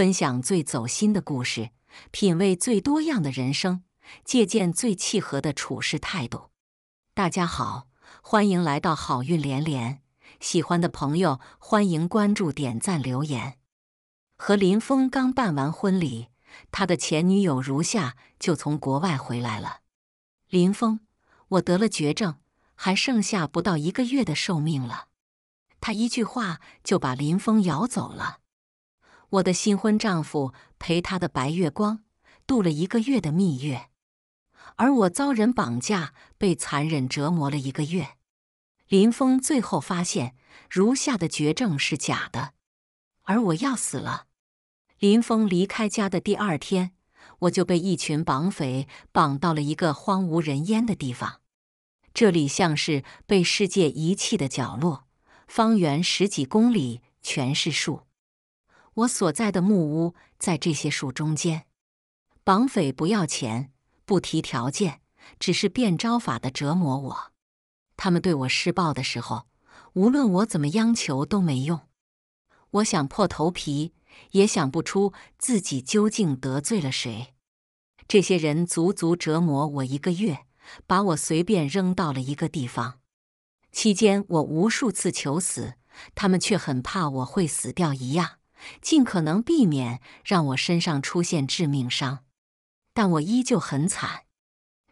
分享最走心的故事，品味最多样的人生，借鉴最契合的处事态度。大家好，欢迎来到好运连连。喜欢的朋友，欢迎关注、点赞、留言。和林峰刚办完婚礼，他的前女友如夏就从国外回来了。林峰，我得了绝症，还剩下不到一个月的寿命了。他一句话就把林峰摇走了。我的新婚丈夫陪他的白月光度了一个月的蜜月，而我遭人绑架，被残忍折磨了一个月。林峰最后发现，如下的绝症是假的，而我要死了。林峰离开家的第二天，我就被一群绑匪绑到了一个荒无人烟的地方，这里像是被世界遗弃的角落，方圆十几公里全是树。我所在的木屋在这些树中间。绑匪不要钱，不提条件，只是变招法的折磨我。他们对我施暴的时候，无论我怎么央求都没用。我想破头皮也想不出自己究竟得罪了谁。这些人足足折磨我一个月，把我随便扔到了一个地方。期间我无数次求死，他们却很怕我会死掉一样。尽可能避免让我身上出现致命伤，但我依旧很惨。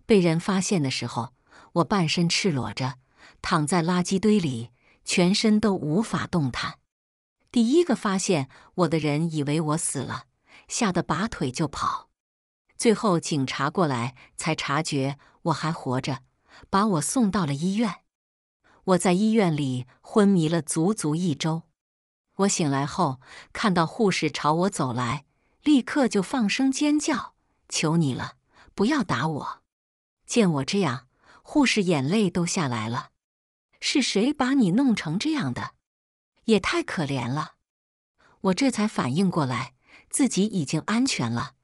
被人发现的时候，我半身赤裸着躺在垃圾堆里，全身都无法动弹。第一个发现我的人以为我死了，吓得拔腿就跑。最后警察过来才察觉我还活着，把我送到了医院。我在医院里昏迷了足足一周。我醒来后，看到护士朝我走来，立刻就放声尖叫：“求你了，不要打我！”见我这样，护士眼泪都下来了：“是谁把你弄成这样的？也太可怜了！”我这才反应过来，自己已经安全了，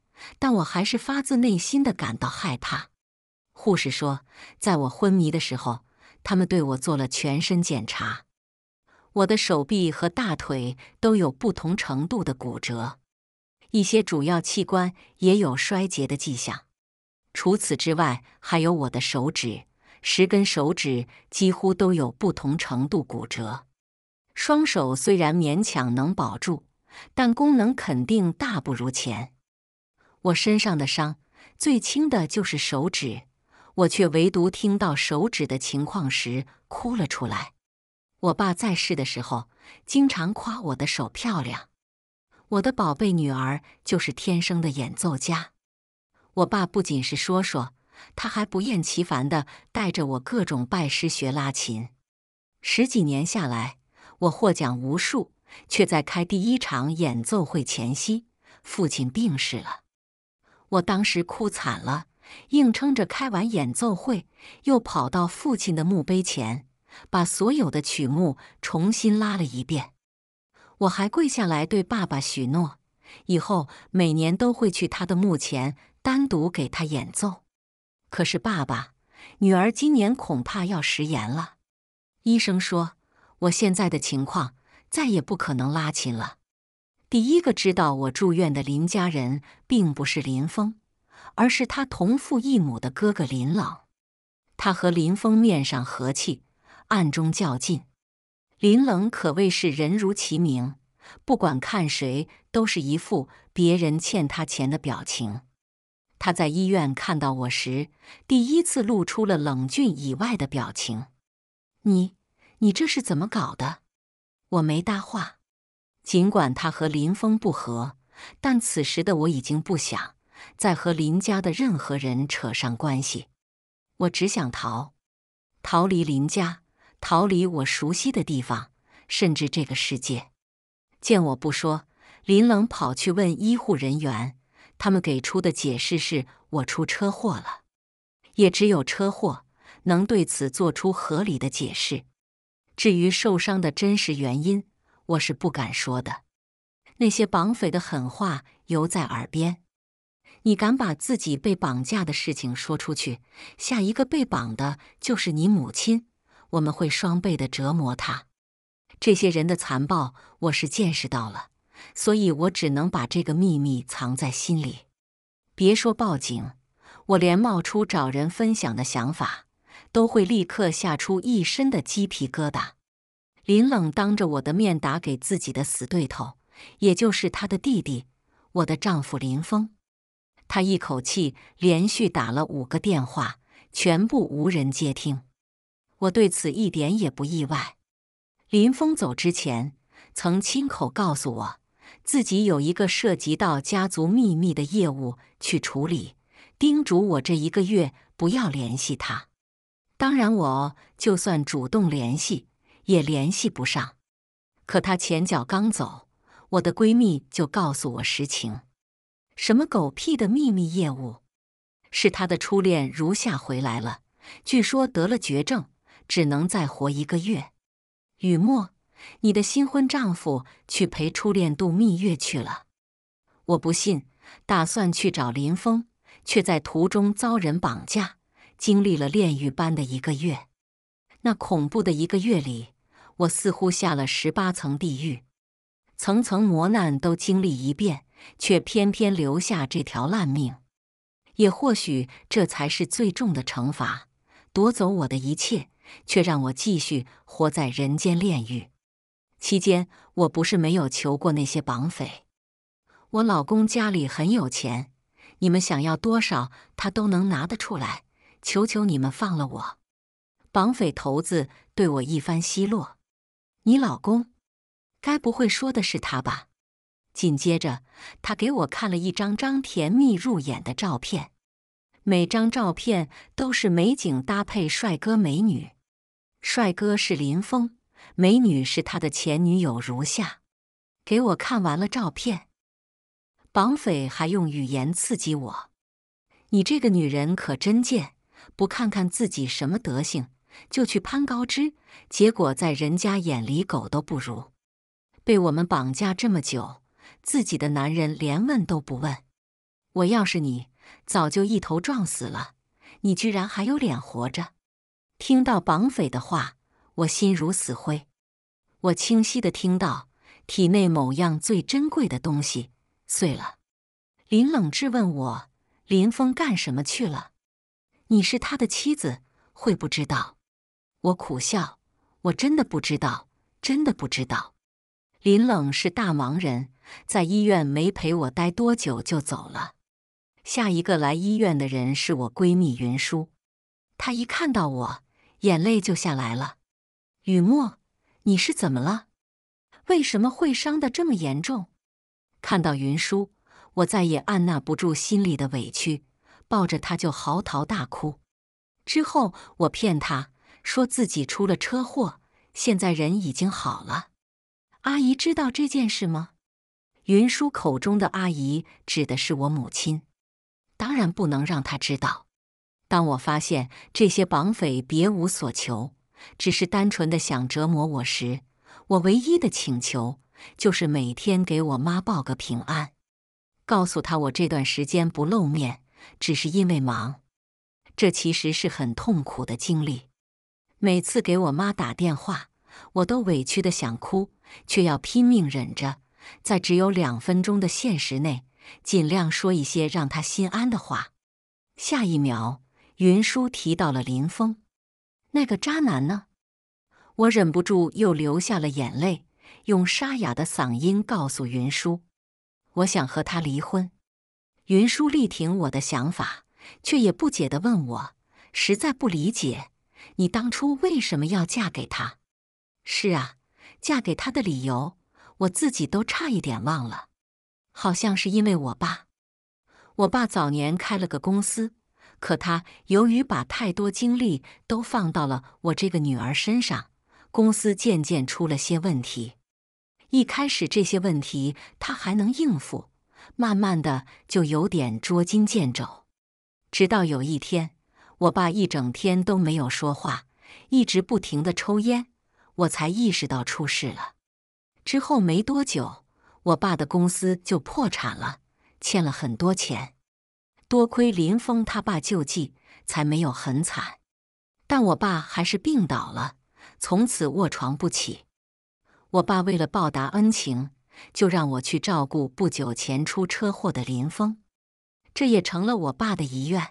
但我还是发自内心的感到害怕。护士说：“在我昏迷的时候，他们对我做了全身检查。”我的手臂和大腿都有不同程度的骨折，一些主要器官也有衰竭的迹象。除此之外，还有我的手指，十根手指几乎都有不同程度骨折。双手虽然勉强能保住，但功能肯定大不如前。我身上的伤最轻的就是手指，我却唯独听到手指的情况时哭了出来。我爸在世的时候，经常夸我的手漂亮。我的宝贝女儿就是天生的演奏家。我爸不仅是说说，他还不厌其烦的带着我各种拜师学拉琴。十几年下来，我获奖无数，却在开第一场演奏会前夕，父亲病逝了。我当时哭惨了，硬撑着开完演奏会，又跑到父亲的墓碑前。把所有的曲目重新拉了一遍，我还跪下来对爸爸许诺，以后每年都会去他的墓前单独给他演奏。可是爸爸，女儿今年恐怕要食言了。医生说，我现在的情况再也不可能拉琴了。第一个知道我住院的林家人，并不是林峰，而是他同父异母的哥哥林朗。他和林峰面上和气。暗中较劲，林冷可谓是人如其名，不管看谁都是一副别人欠他钱的表情。他在医院看到我时，第一次露出了冷峻以外的表情。你，你这是怎么搞的？我没搭话。尽管他和林峰不和，但此时的我已经不想再和林家的任何人扯上关系。我只想逃，逃离林家。逃离我熟悉的地方，甚至这个世界。见我不说，林冷跑去问医护人员，他们给出的解释是我出车祸了。也只有车祸能对此做出合理的解释。至于受伤的真实原因，我是不敢说的。那些绑匪的狠话犹在耳边：“你敢把自己被绑架的事情说出去，下一个被绑的就是你母亲。”我们会双倍的折磨他。这些人的残暴，我是见识到了，所以我只能把这个秘密藏在心里。别说报警，我连冒出找人分享的想法，都会立刻吓出一身的鸡皮疙瘩。林冷当着我的面打给自己的死对头，也就是他的弟弟，我的丈夫林峰。他一口气连续打了五个电话，全部无人接听。我对此一点也不意外。林峰走之前，曾亲口告诉我，自己有一个涉及到家族秘密的业务去处理，叮嘱我这一个月不要联系他。当然，我就算主动联系，也联系不上。可他前脚刚走，我的闺蜜就告诉我实情：什么狗屁的秘密业务，是他的初恋如夏回来了，据说得了绝症。只能再活一个月，雨墨，你的新婚丈夫去陪初恋度蜜月去了。我不信，打算去找林峰，却在途中遭人绑架，经历了炼狱般的一个月。那恐怖的一个月里，我似乎下了十八层地狱，层层磨难都经历一遍，却偏偏留下这条烂命。也或许这才是最重的惩罚，夺走我的一切。却让我继续活在人间炼狱。期间，我不是没有求过那些绑匪。我老公家里很有钱，你们想要多少他都能拿得出来。求求你们放了我！绑匪头子对我一番奚落：“你老公，该不会说的是他吧？”紧接着，他给我看了一张张甜蜜入眼的照片，每张照片都是美景搭配帅哥美女。帅哥是林峰，美女是他的前女友。如下，给我看完了照片，绑匪还用语言刺激我：“你这个女人可真贱，不看看自己什么德行就去攀高枝，结果在人家眼里狗都不如。被我们绑架这么久，自己的男人连问都不问。我要是你，早就一头撞死了。你居然还有脸活着！”听到绑匪的话，我心如死灰。我清晰的听到体内某样最珍贵的东西碎了。林冷质问我：“林峰干什么去了？”“你是他的妻子，会不知道？”我苦笑：“我真的不知道，真的不知道。”林冷是大忙人，在医院没陪我待多久就走了。下一个来医院的人是我闺蜜云舒，她一看到我。眼泪就下来了，雨墨，你是怎么了？为什么会伤得这么严重？看到云舒，我再也按捺不住心里的委屈，抱着他就嚎啕大哭。之后，我骗他说自己出了车祸，现在人已经好了。阿姨知道这件事吗？云舒口中的阿姨指的是我母亲，当然不能让她知道。当我发现这些绑匪别无所求，只是单纯的想折磨我时，我唯一的请求就是每天给我妈报个平安，告诉她我这段时间不露面，只是因为忙。这其实是很痛苦的经历。每次给我妈打电话，我都委屈的想哭，却要拼命忍着，在只有两分钟的限时内，尽量说一些让她心安的话。下一秒。云舒提到了林峰，那个渣男呢？我忍不住又流下了眼泪，用沙哑的嗓音告诉云舒：“我想和他离婚。”云舒力挺我的想法，却也不解地问我：“实在不理解，你当初为什么要嫁给他？”“是啊，嫁给他的理由，我自己都差一点忘了，好像是因为我爸。我爸早年开了个公司。”可他由于把太多精力都放到了我这个女儿身上，公司渐渐出了些问题。一开始这些问题他还能应付，慢慢的就有点捉襟见肘。直到有一天，我爸一整天都没有说话，一直不停的抽烟，我才意识到出事了。之后没多久，我爸的公司就破产了，欠了很多钱。多亏林峰他爸救济，才没有很惨。但我爸还是病倒了，从此卧床不起。我爸为了报答恩情，就让我去照顾不久前出车祸的林峰，这也成了我爸的遗愿。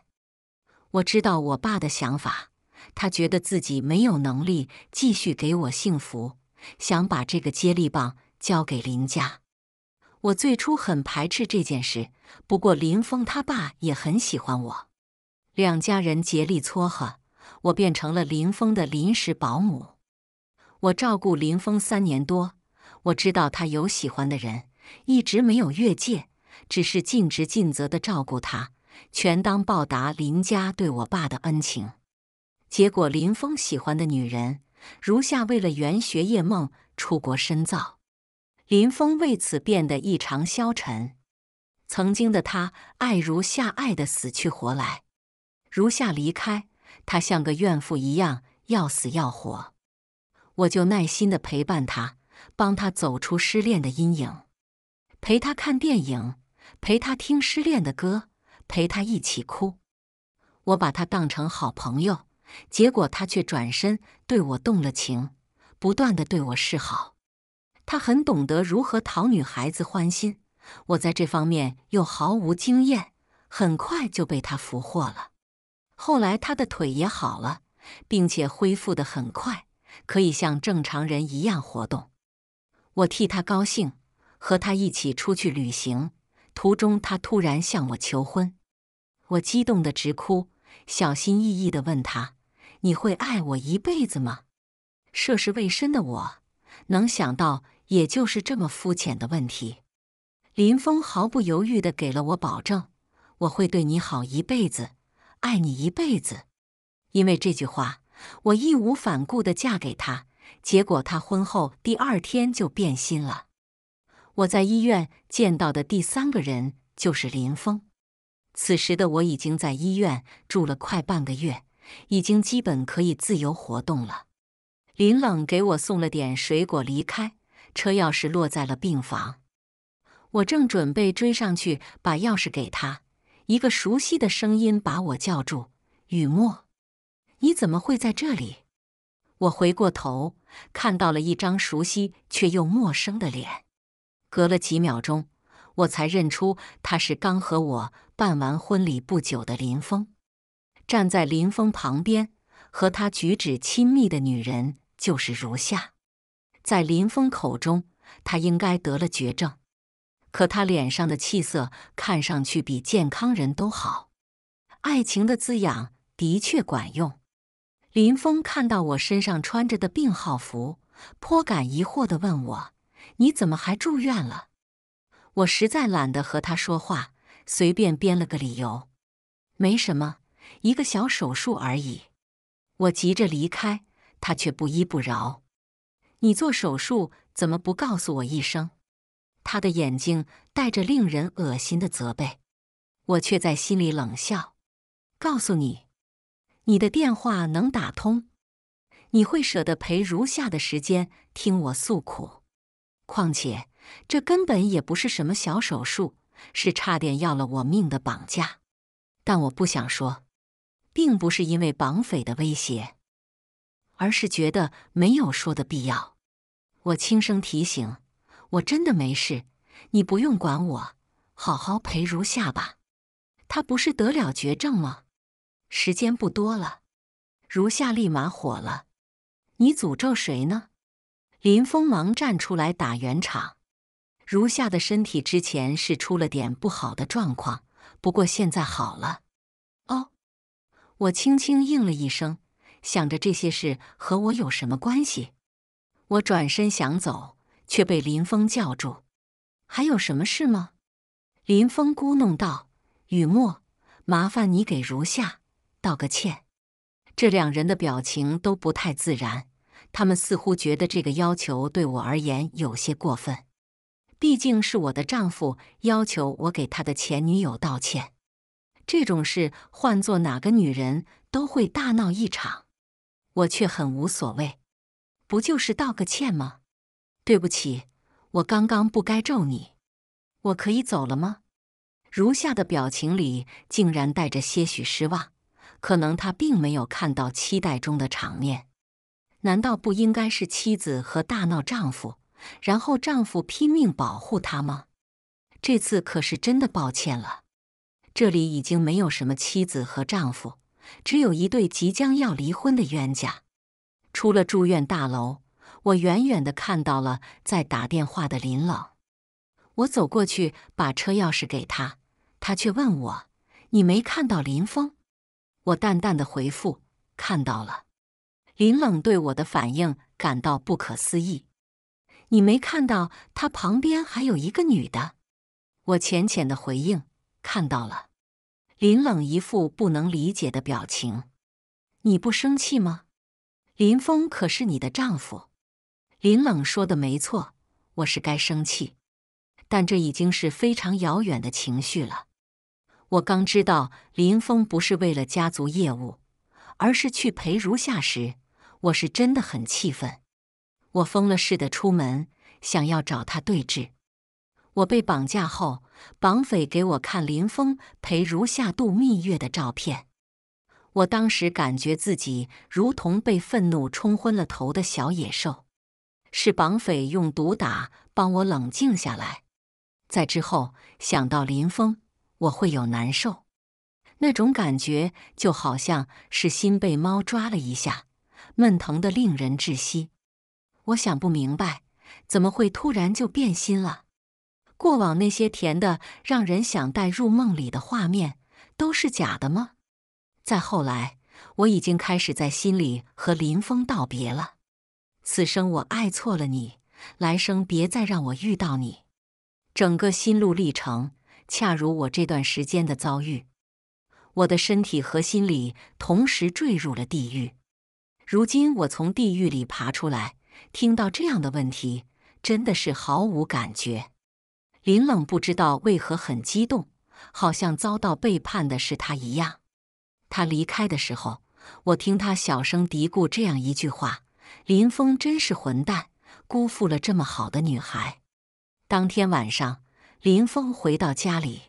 我知道我爸的想法，他觉得自己没有能力继续给我幸福，想把这个接力棒交给林家。我最初很排斥这件事，不过林峰他爸也很喜欢我，两家人竭力撮合，我变成了林峰的临时保姆。我照顾林峰三年多，我知道他有喜欢的人，一直没有越界，只是尽职尽责的照顾他，全当报答林家对我爸的恩情。结果林峰喜欢的女人如夏为了圆学业梦出国深造。林峰为此变得异常消沉。曾经的他爱如夏，爱得死去活来；如夏离开他，像个怨妇一样要死要活。我就耐心的陪伴他，帮他走出失恋的阴影，陪他看电影，陪他听失恋的歌，陪他一起哭。我把他当成好朋友，结果他却转身对我动了情，不断的对我示好。他很懂得如何讨女孩子欢心，我在这方面又毫无经验，很快就被他俘获了。后来他的腿也好了，并且恢复的很快，可以像正常人一样活动。我替他高兴，和他一起出去旅行。途中，他突然向我求婚，我激动的直哭，小心翼翼的问他：“你会爱我一辈子吗？”涉世未深的我，能想到。也就是这么肤浅的问题，林峰毫不犹豫地给了我保证，我会对你好一辈子，爱你一辈子。因为这句话，我义无反顾地嫁给他。结果他婚后第二天就变心了。我在医院见到的第三个人就是林峰。此时的我已经在医院住了快半个月，已经基本可以自由活动了。林冷给我送了点水果，离开。车钥匙落在了病房，我正准备追上去把钥匙给他，一个熟悉的声音把我叫住：“雨墨，你怎么会在这里？”我回过头，看到了一张熟悉却又陌生的脸。隔了几秒钟，我才认出他是刚和我办完婚礼不久的林峰。站在林峰旁边，和他举止亲密的女人就是如夏。在林峰口中，他应该得了绝症，可他脸上的气色看上去比健康人都好。爱情的滋养的确管用。林峰看到我身上穿着的病号服，颇感疑惑的问我：“你怎么还住院了？”我实在懒得和他说话，随便编了个理由：“没什么，一个小手术而已。”我急着离开，他却不依不饶。你做手术怎么不告诉我一声？他的眼睛带着令人恶心的责备，我却在心里冷笑。告诉你，你的电话能打通，你会舍得陪如下的时间听我诉苦？况且这根本也不是什么小手术，是差点要了我命的绑架。但我不想说，并不是因为绑匪的威胁，而是觉得没有说的必要。我轻声提醒：“我真的没事，你不用管我，好好陪如夏吧。他不是得了绝症吗？时间不多了。”如夏立马火了：“你诅咒谁呢？”林峰忙站出来打圆场：“如夏的身体之前是出了点不好的状况，不过现在好了。”哦，我轻轻应了一声，想着这些事和我有什么关系？我转身想走，却被林峰叫住。“还有什么事吗？”林峰咕哝道。“雨墨，麻烦你给如下道个歉。”这两人的表情都不太自然，他们似乎觉得这个要求对我而言有些过分。毕竟是我的丈夫要求我给他的前女友道歉，这种事换做哪个女人都会大闹一场，我却很无所谓。不就是道个歉吗？对不起，我刚刚不该咒你。我可以走了吗？如下的表情里竟然带着些许失望，可能他并没有看到期待中的场面。难道不应该是妻子和大闹丈夫，然后丈夫拼命保护她吗？这次可是真的抱歉了。这里已经没有什么妻子和丈夫，只有一对即将要离婚的冤家。出了住院大楼，我远远的看到了在打电话的林冷。我走过去把车钥匙给他，他却问我：“你没看到林峰？”我淡淡的回复：“看到了。”林冷对我的反应感到不可思议：“你没看到他旁边还有一个女的？”我浅浅的回应：“看到了。”林冷一副不能理解的表情：“你不生气吗？”林峰可是你的丈夫，林冷说的没错，我是该生气，但这已经是非常遥远的情绪了。我刚知道林峰不是为了家族业务，而是去陪如夏时，我是真的很气愤，我疯了似的出门，想要找他对质。我被绑架后，绑匪给我看林峰陪如夏度蜜月的照片。我当时感觉自己如同被愤怒冲昏了头的小野兽，是绑匪用毒打帮我冷静下来。在之后想到林峰，我会有难受，那种感觉就好像是心被猫抓了一下，闷疼的令人窒息。我想不明白，怎么会突然就变心了？过往那些甜的让人想带入梦里的画面，都是假的吗？再后来，我已经开始在心里和林峰道别了。此生我爱错了你，来生别再让我遇到你。整个心路历程，恰如我这段时间的遭遇，我的身体和心理同时坠入了地狱。如今我从地狱里爬出来，听到这样的问题，真的是毫无感觉。林冷不知道为何很激动，好像遭到背叛的是他一样。他离开的时候，我听他小声嘀咕这样一句话：“林峰真是混蛋，辜负了这么好的女孩。”当天晚上，林峰回到家里，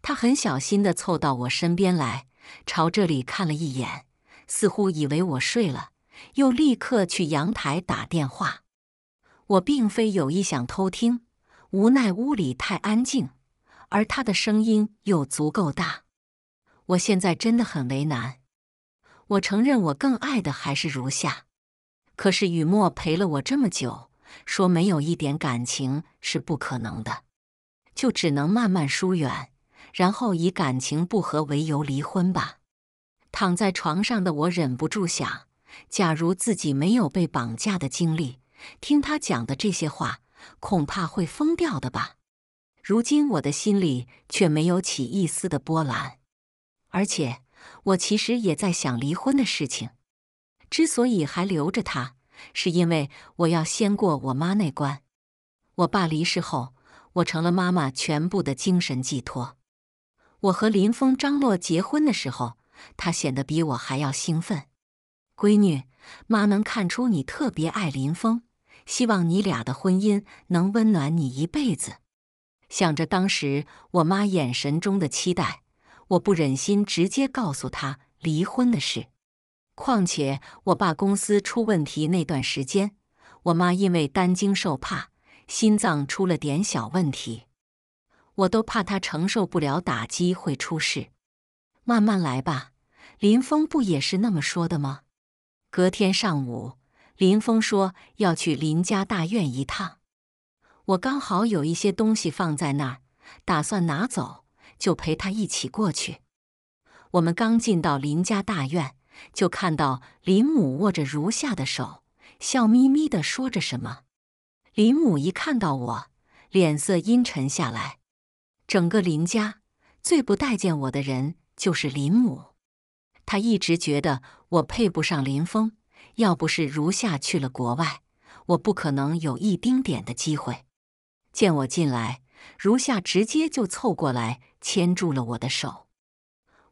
他很小心地凑到我身边来，朝这里看了一眼，似乎以为我睡了，又立刻去阳台打电话。我并非有意想偷听，无奈屋里太安静，而他的声音又足够大。我现在真的很为难。我承认，我更爱的还是如夏，可是雨墨陪了我这么久，说没有一点感情是不可能的，就只能慢慢疏远，然后以感情不和为由离婚吧。躺在床上的我忍不住想：假如自己没有被绑架的经历，听他讲的这些话，恐怕会疯掉的吧。如今我的心里却没有起一丝的波澜。而且，我其实也在想离婚的事情。之所以还留着他，是因为我要先过我妈那关。我爸离世后，我成了妈妈全部的精神寄托。我和林峰张洛结婚的时候，他显得比我还要兴奋。闺女，妈能看出你特别爱林峰，希望你俩的婚姻能温暖你一辈子。想着当时我妈眼神中的期待。我不忍心直接告诉他离婚的事，况且我爸公司出问题那段时间，我妈因为担惊受怕，心脏出了点小问题，我都怕她承受不了打击会出事。慢慢来吧，林峰不也是那么说的吗？隔天上午，林峰说要去林家大院一趟，我刚好有一些东西放在那儿，打算拿走。就陪他一起过去。我们刚进到林家大院，就看到林母握着如下的手，笑眯眯的说着什么。林母一看到我，脸色阴沉下来。整个林家最不待见我的人就是林母，她一直觉得我配不上林峰。要不是如下去了国外，我不可能有一丁点的机会。见我进来，如夏直接就凑过来。牵住了我的手，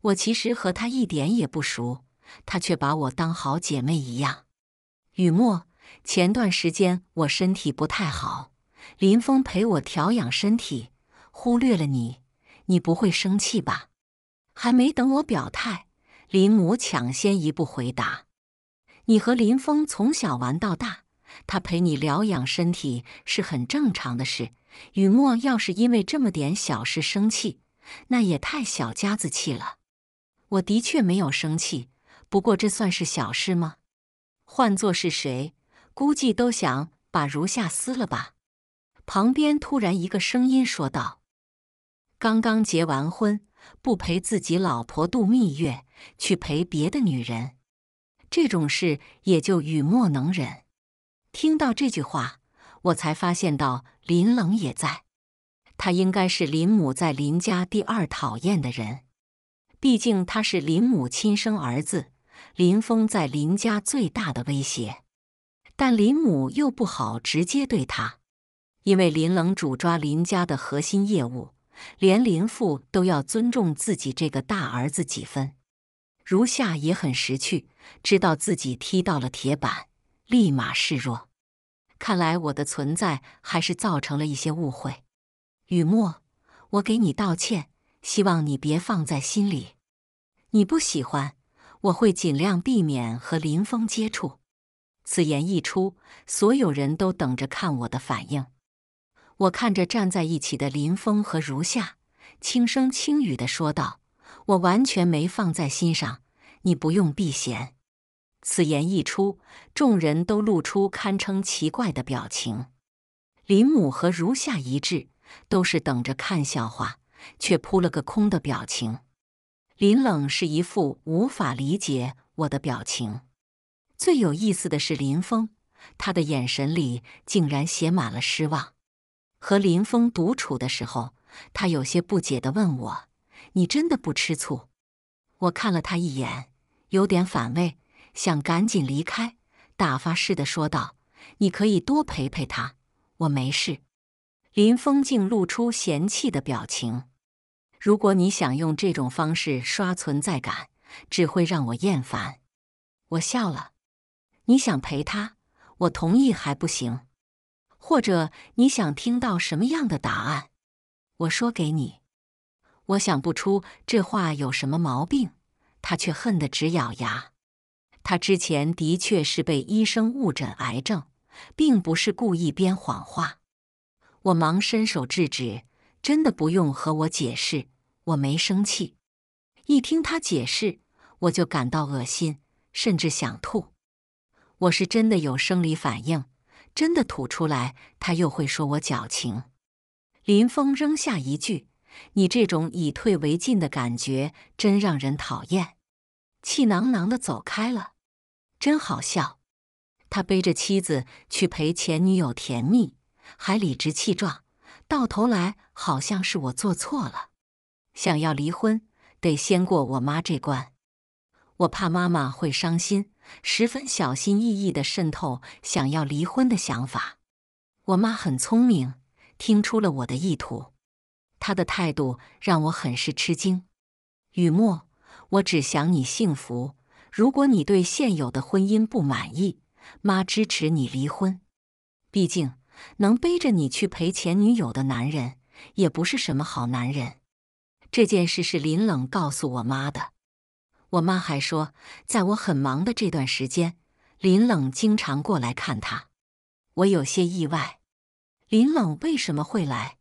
我其实和她一点也不熟，她却把我当好姐妹一样。雨墨，前段时间我身体不太好，林峰陪我调养身体，忽略了你，你不会生气吧？还没等我表态，林母抢先一步回答：“你和林峰从小玩到大，他陪你疗养身体是很正常的事。雨墨，要是因为这么点小事生气。”那也太小家子气了！我的确没有生气，不过这算是小事吗？换做是谁，估计都想把如夏撕了吧。旁边突然一个声音说道：“刚刚结完婚，不陪自己老婆度蜜月，去陪别的女人，这种事也就雨墨能忍。”听到这句话，我才发现到林冷也在。他应该是林母在林家第二讨厌的人，毕竟他是林母亲生儿子，林峰在林家最大的威胁。但林母又不好直接对他，因为林冷主抓林家的核心业务，连林父都要尊重自己这个大儿子几分。如夏也很识趣，知道自己踢到了铁板，立马示弱。看来我的存在还是造成了一些误会。雨墨，我给你道歉，希望你别放在心里。你不喜欢，我会尽量避免和林峰接触。此言一出，所有人都等着看我的反应。我看着站在一起的林峰和如夏，轻声轻语的说道：“我完全没放在心上，你不用避嫌。”此言一出，众人都露出堪称奇怪的表情。林母和如夏一致。都是等着看笑话，却扑了个空的表情。林冷是一副无法理解我的表情。最有意思的是林峰，他的眼神里竟然写满了失望。和林峰独处的时候，他有些不解地问我：“你真的不吃醋？”我看了他一眼，有点反胃，想赶紧离开，打发似的说道：“你可以多陪陪他，我没事。”林风静露出嫌弃的表情。如果你想用这种方式刷存在感，只会让我厌烦。我笑了。你想陪他，我同意还不行？或者你想听到什么样的答案？我说给你。我想不出这话有什么毛病，他却恨得直咬牙。他之前的确是被医生误诊癌症，并不是故意编谎话。我忙伸手制止，真的不用和我解释，我没生气。一听他解释，我就感到恶心，甚至想吐。我是真的有生理反应，真的吐出来，他又会说我矫情。林峰扔下一句：“你这种以退为进的感觉真让人讨厌。”气囊囊的走开了，真好笑。他背着妻子去陪前女友甜蜜。还理直气壮，到头来好像是我做错了。想要离婚，得先过我妈这关。我怕妈妈会伤心，十分小心翼翼的渗透想要离婚的想法。我妈很聪明，听出了我的意图。她的态度让我很是吃惊。雨墨，我只想你幸福。如果你对现有的婚姻不满意，妈支持你离婚。毕竟。能背着你去陪前女友的男人，也不是什么好男人。这件事是林冷告诉我妈的，我妈还说，在我很忙的这段时间，林冷经常过来看她。我有些意外，林冷为什么会来？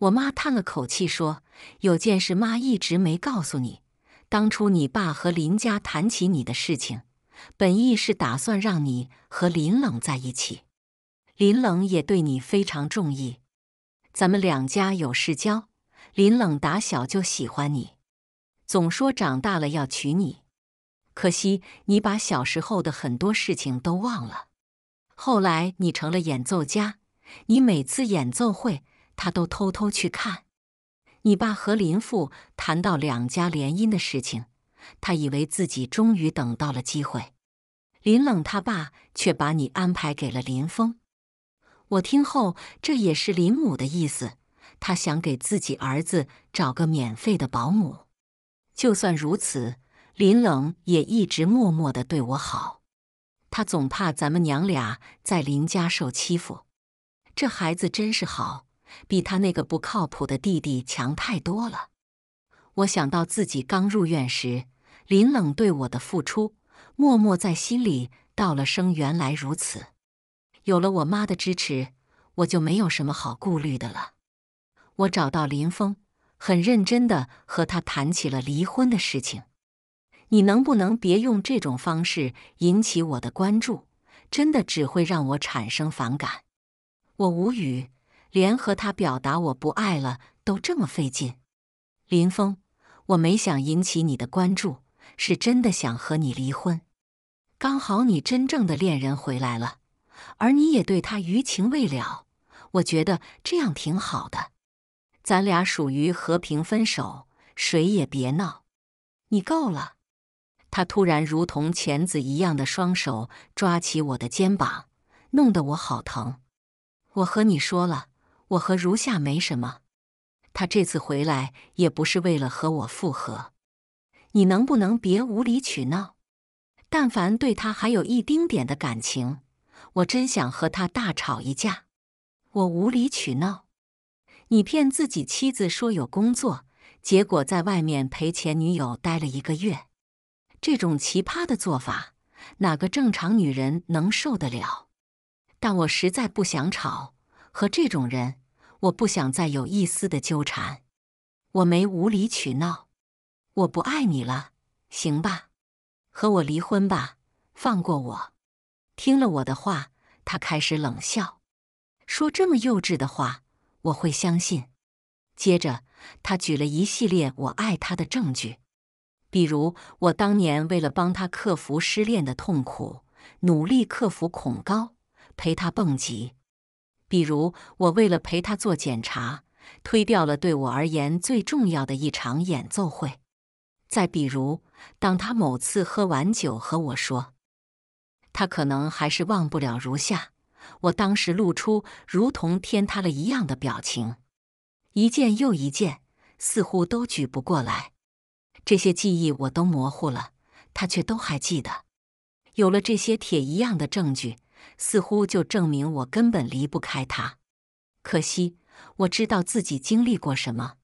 我妈叹了口气说：“有件事妈一直没告诉你，当初你爸和林家谈起你的事情，本意是打算让你和林冷在一起。”林冷也对你非常中意，咱们两家有世交。林冷打小就喜欢你，总说长大了要娶你。可惜你把小时候的很多事情都忘了。后来你成了演奏家，你每次演奏会他都偷偷去看。你爸和林父谈到两家联姻的事情，他以为自己终于等到了机会。林冷他爸却把你安排给了林峰。我听后，这也是林母的意思。她想给自己儿子找个免费的保姆。就算如此，林冷也一直默默的对我好。他总怕咱们娘俩在林家受欺负。这孩子真是好，比他那个不靠谱的弟弟强太多了。我想到自己刚入院时，林冷对我的付出，默默在心里道了声“原来如此”。有了我妈的支持，我就没有什么好顾虑的了。我找到林峰，很认真的和他谈起了离婚的事情。你能不能别用这种方式引起我的关注？真的只会让我产生反感。我无语，连和他表达我不爱了都这么费劲。林峰，我没想引起你的关注，是真的想和你离婚。刚好你真正的恋人回来了。而你也对他余情未了，我觉得这样挺好的。咱俩属于和平分手，谁也别闹。你够了！他突然如同钳子一样的双手抓起我的肩膀，弄得我好疼。我和你说了，我和如夏没什么。他这次回来也不是为了和我复合。你能不能别无理取闹？但凡对他还有一丁点的感情。我真想和他大吵一架，我无理取闹。你骗自己妻子说有工作，结果在外面陪前女友待了一个月，这种奇葩的做法，哪个正常女人能受得了？但我实在不想吵，和这种人，我不想再有一丝的纠缠。我没无理取闹，我不爱你了，行吧？和我离婚吧，放过我。听了我的话，他开始冷笑，说：“这么幼稚的话，我会相信。”接着，他举了一系列我爱他的证据，比如我当年为了帮他克服失恋的痛苦，努力克服恐高，陪他蹦极；比如我为了陪他做检查，推掉了对我而言最重要的一场演奏会；再比如，当他某次喝完酒和我说。他可能还是忘不了。如下，我当时露出如同天塌了一样的表情，一件又一件，似乎都举不过来。这些记忆我都模糊了，他却都还记得。有了这些铁一样的证据，似乎就证明我根本离不开他。可惜，我知道自己经历过什么。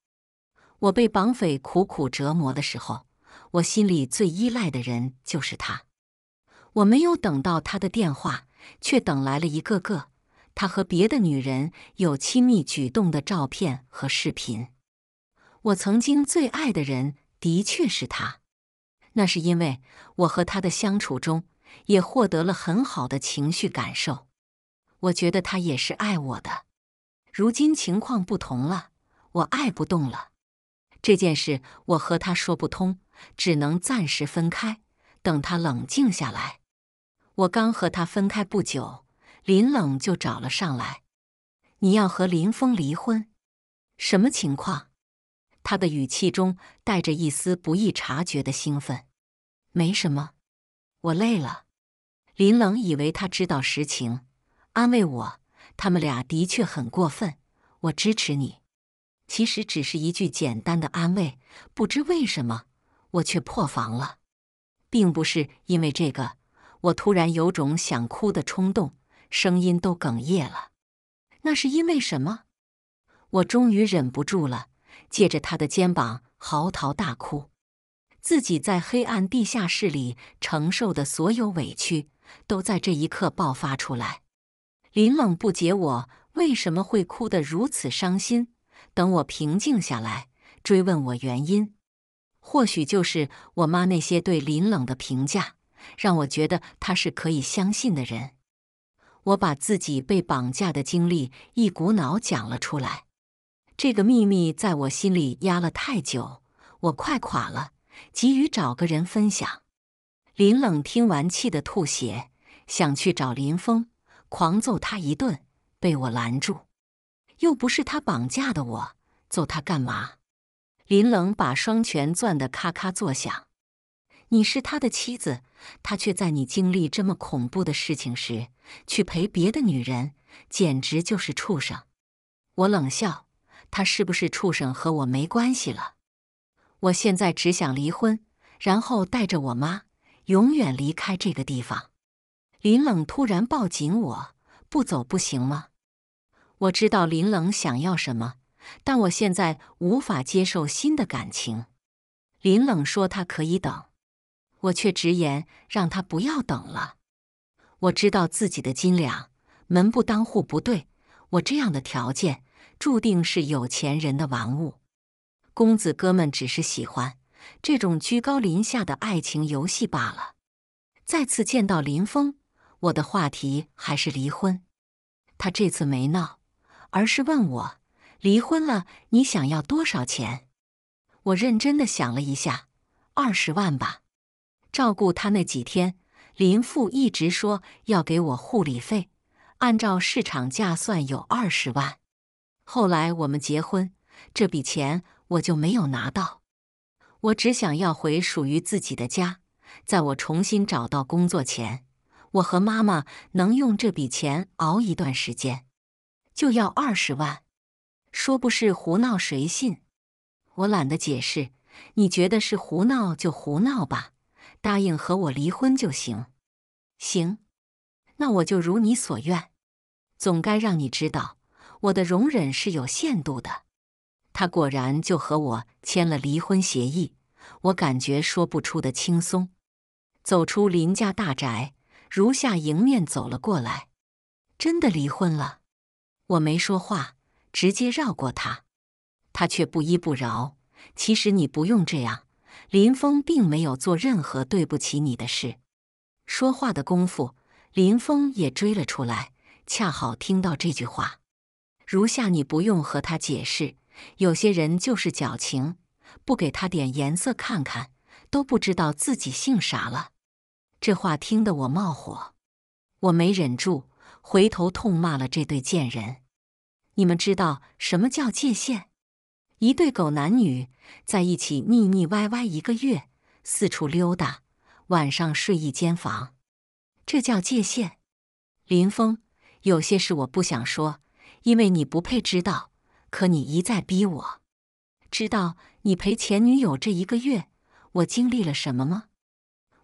我被绑匪苦苦折磨的时候，我心里最依赖的人就是他。我没有等到他的电话，却等来了一个个他和别的女人有亲密举动的照片和视频。我曾经最爱的人的确是他，那是因为我和他的相处中也获得了很好的情绪感受。我觉得他也是爱我的。如今情况不同了，我爱不动了。这件事我和他说不通，只能暂时分开，等他冷静下来。我刚和他分开不久，林冷就找了上来。你要和林峰离婚？什么情况？他的语气中带着一丝不易察觉的兴奋。没什么，我累了。林冷以为他知道实情，安慰我：“他们俩的确很过分，我支持你。”其实只是一句简单的安慰，不知为什么我却破防了，并不是因为这个。我突然有种想哭的冲动，声音都哽咽了。那是因为什么？我终于忍不住了，借着他的肩膀嚎啕大哭。自己在黑暗地下室里承受的所有委屈，都在这一刻爆发出来。林冷不解我为什么会哭得如此伤心，等我平静下来，追问我原因。或许就是我妈那些对林冷的评价。让我觉得他是可以相信的人。我把自己被绑架的经历一股脑讲了出来。这个秘密在我心里压了太久，我快垮了，急于找个人分享。林冷听完气得吐血，想去找林峰，狂揍他一顿，被我拦住。又不是他绑架的我，揍他干嘛？林冷把双拳攥得咔咔作响。你是他的妻子，他却在你经历这么恐怖的事情时去陪别的女人，简直就是畜生！我冷笑，他是不是畜生和我没关系了。我现在只想离婚，然后带着我妈永远离开这个地方。林冷突然抱紧我，不走不行吗？我知道林冷想要什么，但我现在无法接受新的感情。林冷说，他可以等。我却直言让他不要等了。我知道自己的斤两，门不当户不对，我这样的条件注定是有钱人的玩物。公子哥们只是喜欢这种居高临下的爱情游戏罢了。再次见到林峰，我的话题还是离婚。他这次没闹，而是问我离婚了你想要多少钱。我认真的想了一下，二十万吧。照顾他那几天，林父一直说要给我护理费，按照市场价算有二十万。后来我们结婚，这笔钱我就没有拿到。我只想要回属于自己的家。在我重新找到工作前，我和妈妈能用这笔钱熬一段时间。就要二十万，说不是胡闹谁信？我懒得解释，你觉得是胡闹就胡闹吧。答应和我离婚就行，行，那我就如你所愿。总该让你知道，我的容忍是有限度的。他果然就和我签了离婚协议，我感觉说不出的轻松。走出林家大宅，如夏迎面走了过来。真的离婚了？我没说话，直接绕过他。他却不依不饶。其实你不用这样。林峰并没有做任何对不起你的事。说话的功夫，林峰也追了出来，恰好听到这句话。如下你不用和他解释，有些人就是矫情，不给他点颜色看看，都不知道自己姓啥了。这话听得我冒火，我没忍住，回头痛骂了这对贱人。你们知道什么叫界限？一对狗男女在一起腻腻歪歪一个月，四处溜达，晚上睡一间房，这叫界限。林峰，有些事我不想说，因为你不配知道。可你一再逼我，知道你陪前女友这一个月，我经历了什么吗？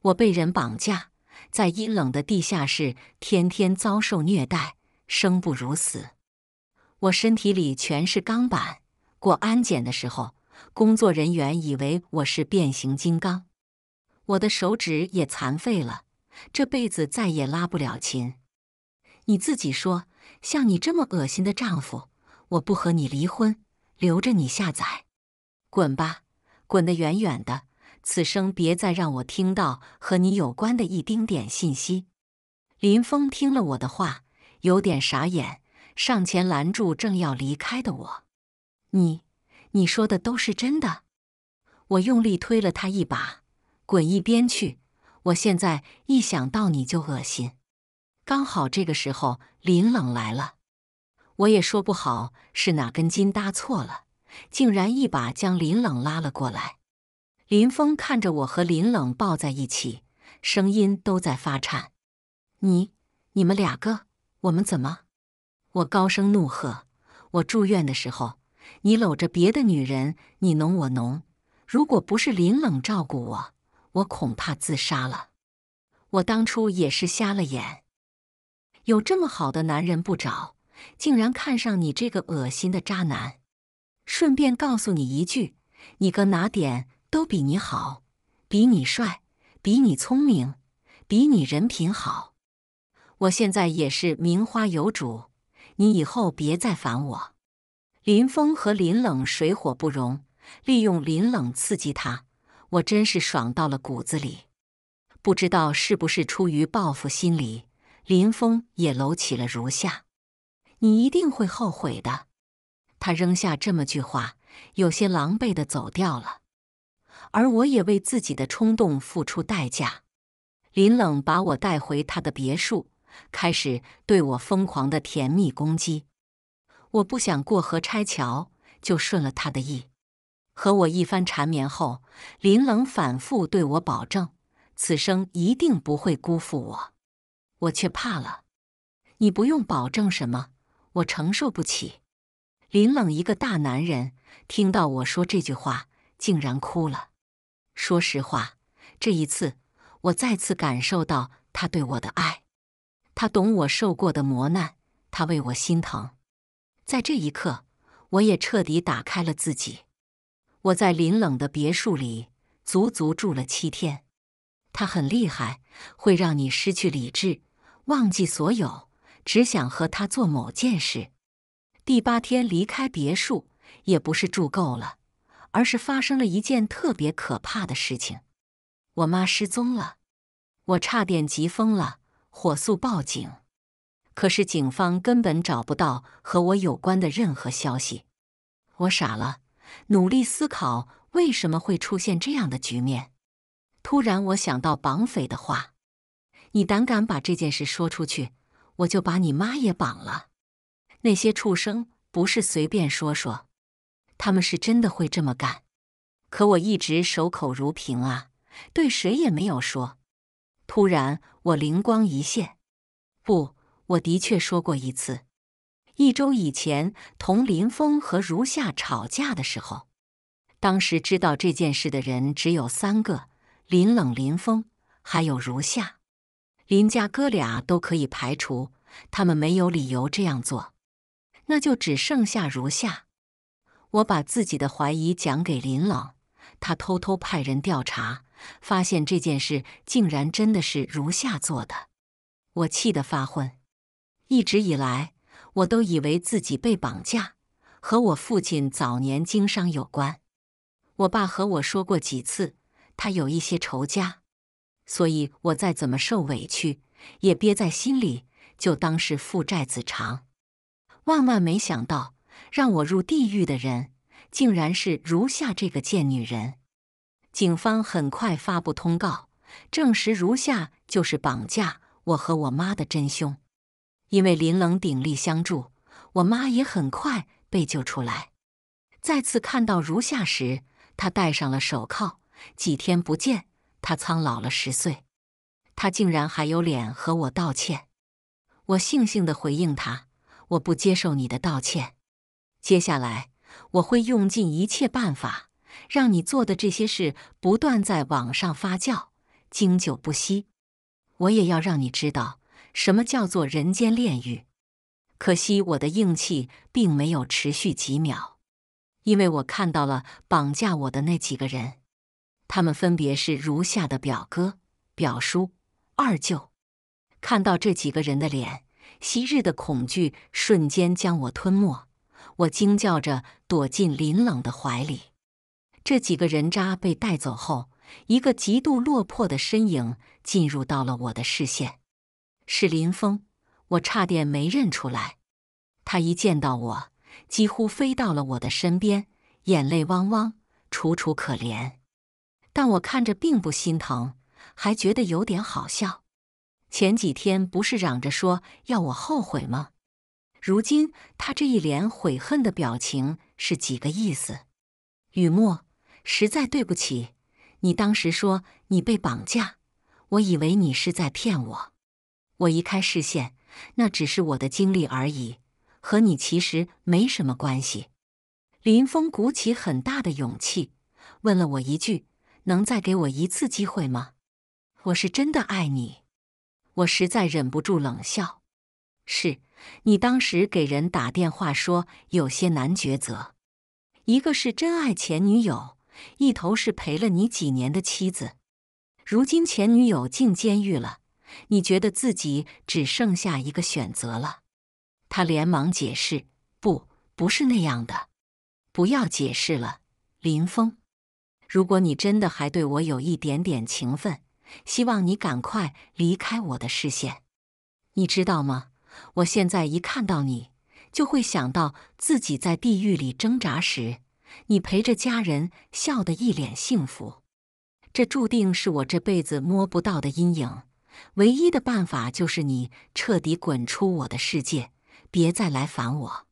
我被人绑架，在阴冷的地下室，天天遭受虐待，生不如死。我身体里全是钢板。过安检的时候，工作人员以为我是变形金刚，我的手指也残废了，这辈子再也拉不了琴。你自己说，像你这么恶心的丈夫，我不和你离婚，留着你下载，滚吧，滚得远远的，此生别再让我听到和你有关的一丁点信息。林峰听了我的话，有点傻眼，上前拦住正要离开的我。你，你说的都是真的。我用力推了他一把，滚一边去！我现在一想到你就恶心。刚好这个时候林冷来了，我也说不好是哪根筋搭错了，竟然一把将林冷拉了过来。林峰看着我和林冷抱在一起，声音都在发颤。你，你们两个，我们怎么？我高声怒喝：我住院的时候。你搂着别的女人，你侬我侬。如果不是林冷照顾我，我恐怕自杀了。我当初也是瞎了眼，有这么好的男人不找，竟然看上你这个恶心的渣男。顺便告诉你一句，你哥哪点都比你好，比你帅，比你聪明，比你人品好。我现在也是名花有主，你以后别再烦我。林峰和林冷水火不容，利用林冷刺激他，我真是爽到了骨子里。不知道是不是出于报复心理，林峰也搂起了如下：“你一定会后悔的。他扔下这么句话，有些狼狈的走掉了。而我也为自己的冲动付出代价。林冷把我带回他的别墅，开始对我疯狂的甜蜜攻击。我不想过河拆桥，就顺了他的意。和我一番缠绵后，林冷反复对我保证，此生一定不会辜负我。我却怕了。你不用保证什么，我承受不起。林冷一个大男人，听到我说这句话，竟然哭了。说实话，这一次我再次感受到他对我的爱。他懂我受过的磨难，他为我心疼。在这一刻，我也彻底打开了自己。我在林冷的别墅里足足住了七天。他很厉害，会让你失去理智，忘记所有，只想和他做某件事。第八天离开别墅，也不是住够了，而是发生了一件特别可怕的事情：我妈失踪了。我差点急疯了，火速报警。可是警方根本找不到和我有关的任何消息，我傻了，努力思考为什么会出现这样的局面。突然，我想到绑匪的话：“你胆敢把这件事说出去，我就把你妈也绑了。”那些畜生不是随便说说，他们是真的会这么干。可我一直守口如瓶啊，对谁也没有说。突然，我灵光一现，不。我的确说过一次，一周以前同林峰和如夏吵架的时候，当时知道这件事的人只有三个：林冷、林峰，还有如夏。林家哥俩都可以排除，他们没有理由这样做，那就只剩下如夏。我把自己的怀疑讲给林冷，他偷偷派人调查，发现这件事竟然真的是如夏做的，我气得发昏。一直以来，我都以为自己被绑架，和我父亲早年经商有关。我爸和我说过几次，他有一些仇家，所以我再怎么受委屈也憋在心里，就当是父债子偿。万万没想到，让我入地狱的人，竟然是如下这个贱女人。警方很快发布通告，证实如下就是绑架我和我妈的真凶。因为林冷鼎力相助，我妈也很快被救出来。再次看到如夏时，他戴上了手铐。几天不见，他苍老了十岁。他竟然还有脸和我道歉？我悻悻地回应他：“我不接受你的道歉。接下来，我会用尽一切办法，让你做的这些事不断在网上发酵，经久不息。我也要让你知道。”什么叫做人间炼狱？可惜我的硬气并没有持续几秒，因为我看到了绑架我的那几个人，他们分别是如下的表哥、表叔、二舅。看到这几个人的脸，昔日的恐惧瞬间将我吞没，我惊叫着躲进林冷的怀里。这几个人渣被带走后，一个极度落魄的身影进入到了我的视线。是林峰，我差点没认出来。他一见到我，几乎飞到了我的身边，眼泪汪汪，楚楚可怜。但我看着并不心疼，还觉得有点好笑。前几天不是嚷着说要我后悔吗？如今他这一脸悔恨的表情是几个意思？雨墨，实在对不起，你当时说你被绑架，我以为你是在骗我。我移开视线，那只是我的经历而已，和你其实没什么关系。林峰鼓起很大的勇气，问了我一句：“能再给我一次机会吗？”我是真的爱你，我实在忍不住冷笑。是你当时给人打电话说有些难抉择，一个是真爱前女友，一头是陪了你几年的妻子，如今前女友进监狱了。你觉得自己只剩下一个选择了？他连忙解释：“不，不是那样的。”不要解释了，林峰。如果你真的还对我有一点点情分，希望你赶快离开我的视线。你知道吗？我现在一看到你，就会想到自己在地狱里挣扎时，你陪着家人笑得一脸幸福。这注定是我这辈子摸不到的阴影。唯一的办法就是你彻底滚出我的世界，别再来烦我。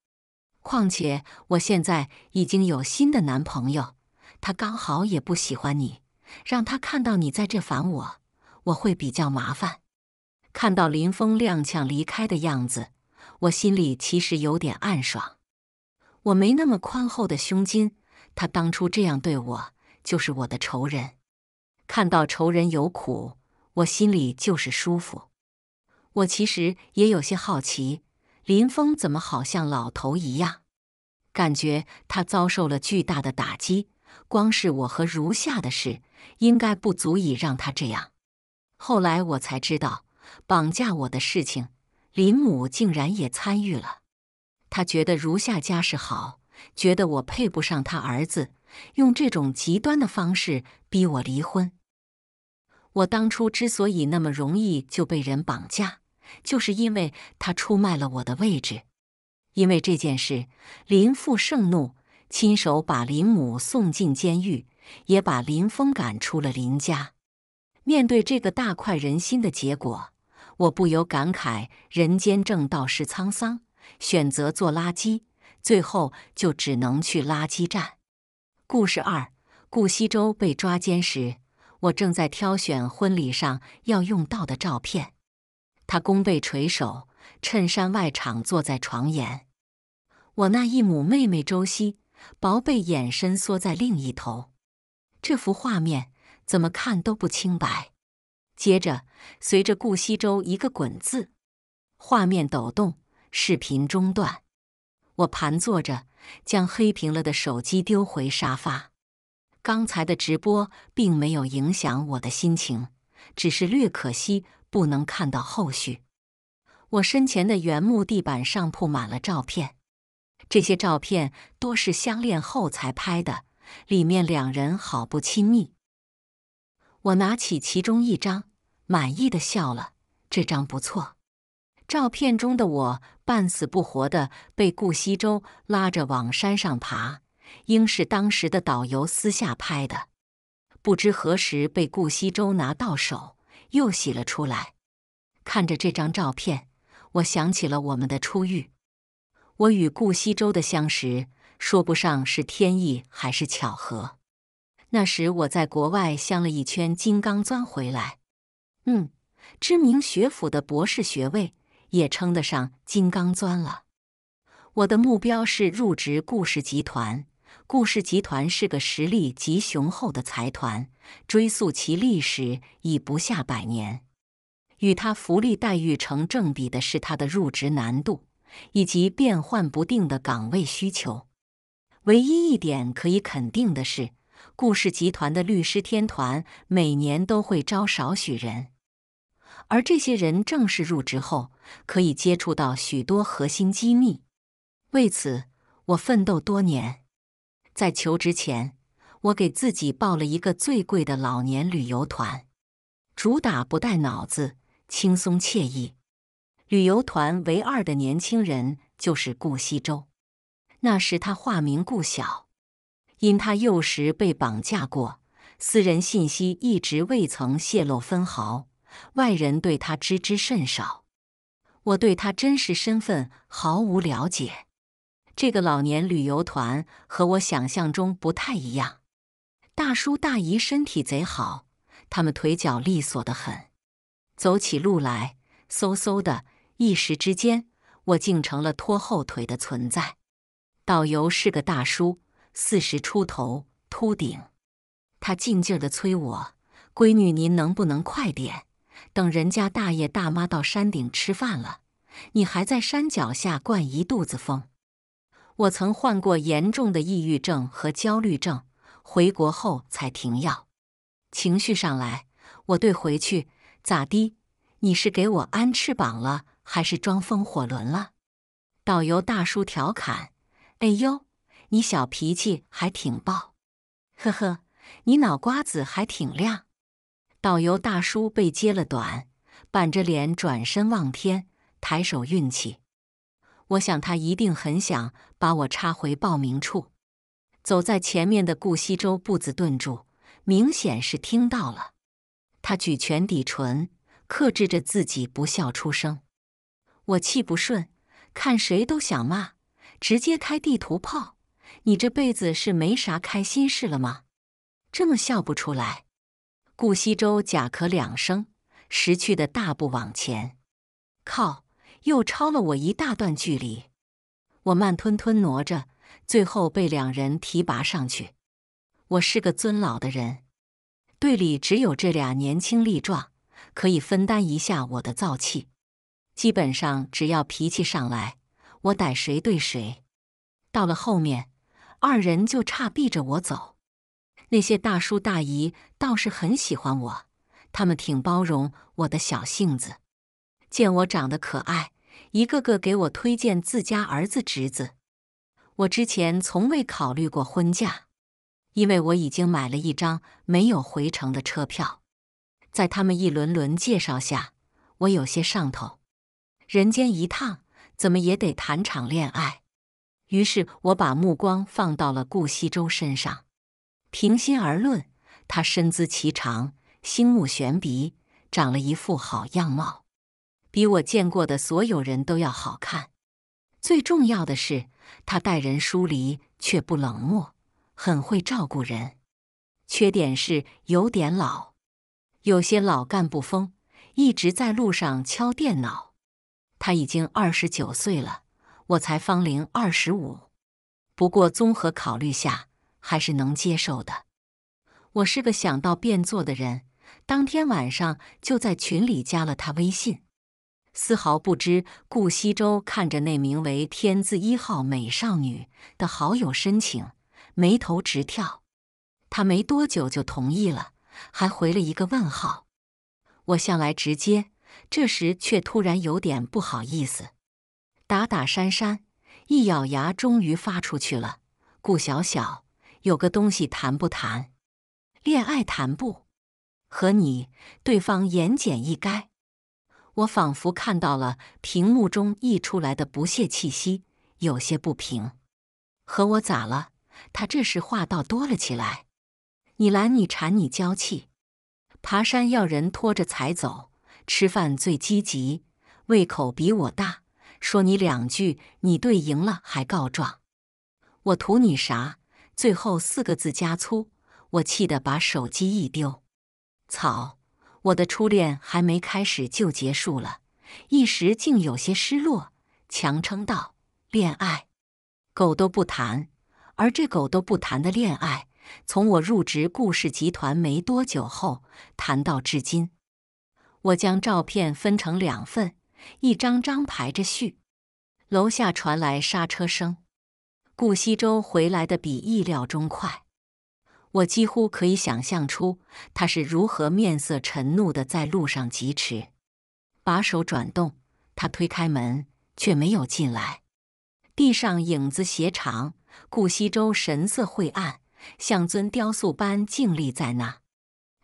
况且我现在已经有新的男朋友，他刚好也不喜欢你，让他看到你在这烦我，我会比较麻烦。看到林峰踉跄离开的样子，我心里其实有点暗爽。我没那么宽厚的胸襟，他当初这样对我，就是我的仇人。看到仇人有苦。我心里就是舒服。我其实也有些好奇，林峰怎么好像老头一样？感觉他遭受了巨大的打击。光是我和如下的事，应该不足以让他这样。后来我才知道，绑架我的事情，林母竟然也参与了。他觉得如下家世好，觉得我配不上他儿子，用这种极端的方式逼我离婚。我当初之所以那么容易就被人绑架，就是因为他出卖了我的位置。因为这件事，林父盛怒，亲手把林母送进监狱，也把林峰赶出了林家。面对这个大快人心的结果，我不由感慨：人间正道是沧桑。选择做垃圾，最后就只能去垃圾站。故事二：顾西周被抓奸时。我正在挑选婚礼上要用到的照片。他弓背垂首，衬衫外敞，坐在床沿。我那一母妹妹周西，薄被眼深，缩在另一头。这幅画面怎么看都不清白。接着，随着顾西周一个“滚”字，画面抖动，视频中断。我盘坐着，将黑屏了的手机丢回沙发。刚才的直播并没有影响我的心情，只是略可惜不能看到后续。我身前的原木地板上铺满了照片，这些照片多是相恋后才拍的，里面两人好不亲密。我拿起其中一张，满意的笑了，这张不错。照片中的我半死不活的被顾西周拉着往山上爬。应是当时的导游私下拍的，不知何时被顾西周拿到手，又洗了出来。看着这张照片，我想起了我们的初遇。我与顾西周的相识，说不上是天意还是巧合。那时我在国外镶了一圈金刚钻回来，嗯，知名学府的博士学位也称得上金刚钻了。我的目标是入职顾氏集团。顾氏集团是个实力极雄厚的财团，追溯其历史已不下百年。与他福利待遇成正比的是他的入职难度，以及变幻不定的岗位需求。唯一一点可以肯定的是，顾氏集团的律师天团每年都会招少许人，而这些人正式入职后可以接触到许多核心机密。为此，我奋斗多年。在求职前，我给自己报了一个最贵的老年旅游团，主打不带脑子，轻松惬意。旅游团唯二的年轻人就是顾西周，那时他化名顾晓，因他幼时被绑架过，私人信息一直未曾泄露分毫，外人对他知之甚少，我对他真实身份毫无了解。这个老年旅游团和我想象中不太一样。大叔大姨身体贼好，他们腿脚利索得很，走起路来嗖嗖的。一时之间，我竟成了拖后腿的存在。导游是个大叔，四十出头，秃顶，他劲劲儿催我：“闺女，您能不能快点？等人家大爷大妈到山顶吃饭了，你还在山脚下灌一肚子风。”我曾患过严重的抑郁症和焦虑症，回国后才停药。情绪上来，我对回去咋的？你是给我安翅膀了，还是装风火轮了？导游大叔调侃：“哎呦，你小脾气还挺爆，呵呵，你脑瓜子还挺亮。”导游大叔被揭了短，板着脸转身望天，抬手运气。我想他一定很想。把我插回报名处，走在前面的顾西周步子顿住，明显是听到了。他举拳抵唇，克制着自己不笑出声。我气不顺，看谁都想骂，直接开地图炮：“你这辈子是没啥开心事了吗？这么笑不出来。”顾西周假咳两声，识趣的大步往前。靠，又超了我一大段距离。我慢吞吞挪着，最后被两人提拔上去。我是个尊老的人，队里只有这俩年轻力壮，可以分担一下我的燥气。基本上只要脾气上来，我逮谁对谁。到了后面，二人就差避着我走。那些大叔大姨倒是很喜欢我，他们挺包容我的小性子，见我长得可爱。一个个给我推荐自家儿子侄子，我之前从未考虑过婚嫁，因为我已经买了一张没有回程的车票。在他们一轮轮介绍下，我有些上头。人间一趟，怎么也得谈场恋爱。于是我把目光放到了顾惜周身上。平心而论，他身姿奇长，星目悬鼻，长了一副好样貌。比我见过的所有人都要好看。最重要的是，他待人疏离却不冷漠，很会照顾人。缺点是有点老，有些老干部风，一直在路上敲电脑。他已经二十九岁了，我才方龄二十五。不过综合考虑下，还是能接受的。我是个想到便做的人，当天晚上就在群里加了他微信。丝毫不知，顾西周看着那名为“天字一号美少女”的好友申请，眉头直跳。他没多久就同意了，还回了一个问号。我向来直接，这时却突然有点不好意思，打打删删，一咬牙，终于发出去了。顾小小，有个东西谈不谈？恋爱谈不？和你？对方言简意赅。我仿佛看到了屏幕中溢出来的不屑气息，有些不平。和我咋了？他这时话倒多了起来。你拦你缠你娇气，爬山要人拖着才走，吃饭最积极，胃口比我大。说你两句，你对赢了还告状。我图你啥？最后四个字加粗，我气得把手机一丢。草！我的初恋还没开始就结束了，一时竟有些失落，强撑道：“恋爱，狗都不谈。”而这狗都不谈的恋爱，从我入职顾氏集团没多久后谈到至今。我将照片分成两份，一张张排着序。楼下传来刹车声，顾西周回来的比意料中快。我几乎可以想象出他是如何面色沉怒的在路上疾驰，把手转动，他推开门却没有进来。地上影子斜长，顾西周神色晦暗，像尊雕塑般静立在那。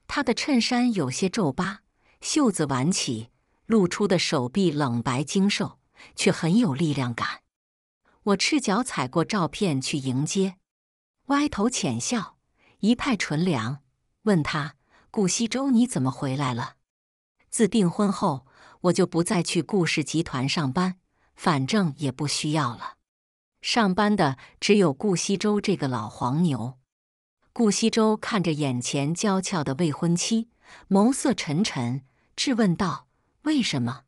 他的衬衫有些皱巴，袖子挽起，露出的手臂冷白精瘦，却很有力量感。我赤脚踩过照片去迎接，歪头浅笑。一派纯良，问他：“顾西周，你怎么回来了？”自订婚后，我就不再去顾氏集团上班，反正也不需要了。上班的只有顾西周这个老黄牛。顾西周看着眼前娇俏的未婚妻，眸色沉沉，质问道：“为什么？”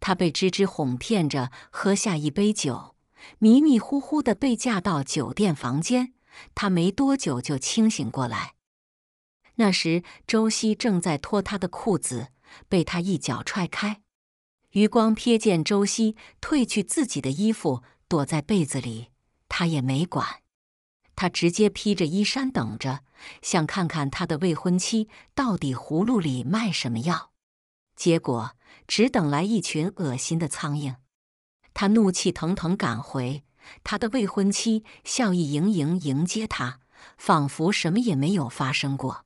他被芝芝哄骗着喝下一杯酒，迷迷糊糊的被架到酒店房间。他没多久就清醒过来，那时周西正在脱他的裤子，被他一脚踹开。余光瞥见周西褪去自己的衣服，躲在被子里，他也没管，他直接披着衣衫等着，想看看他的未婚妻到底葫芦里卖什么药。结果只等来一群恶心的苍蝇，他怒气腾腾赶回。他的未婚妻笑意盈盈迎接他，仿佛什么也没有发生过。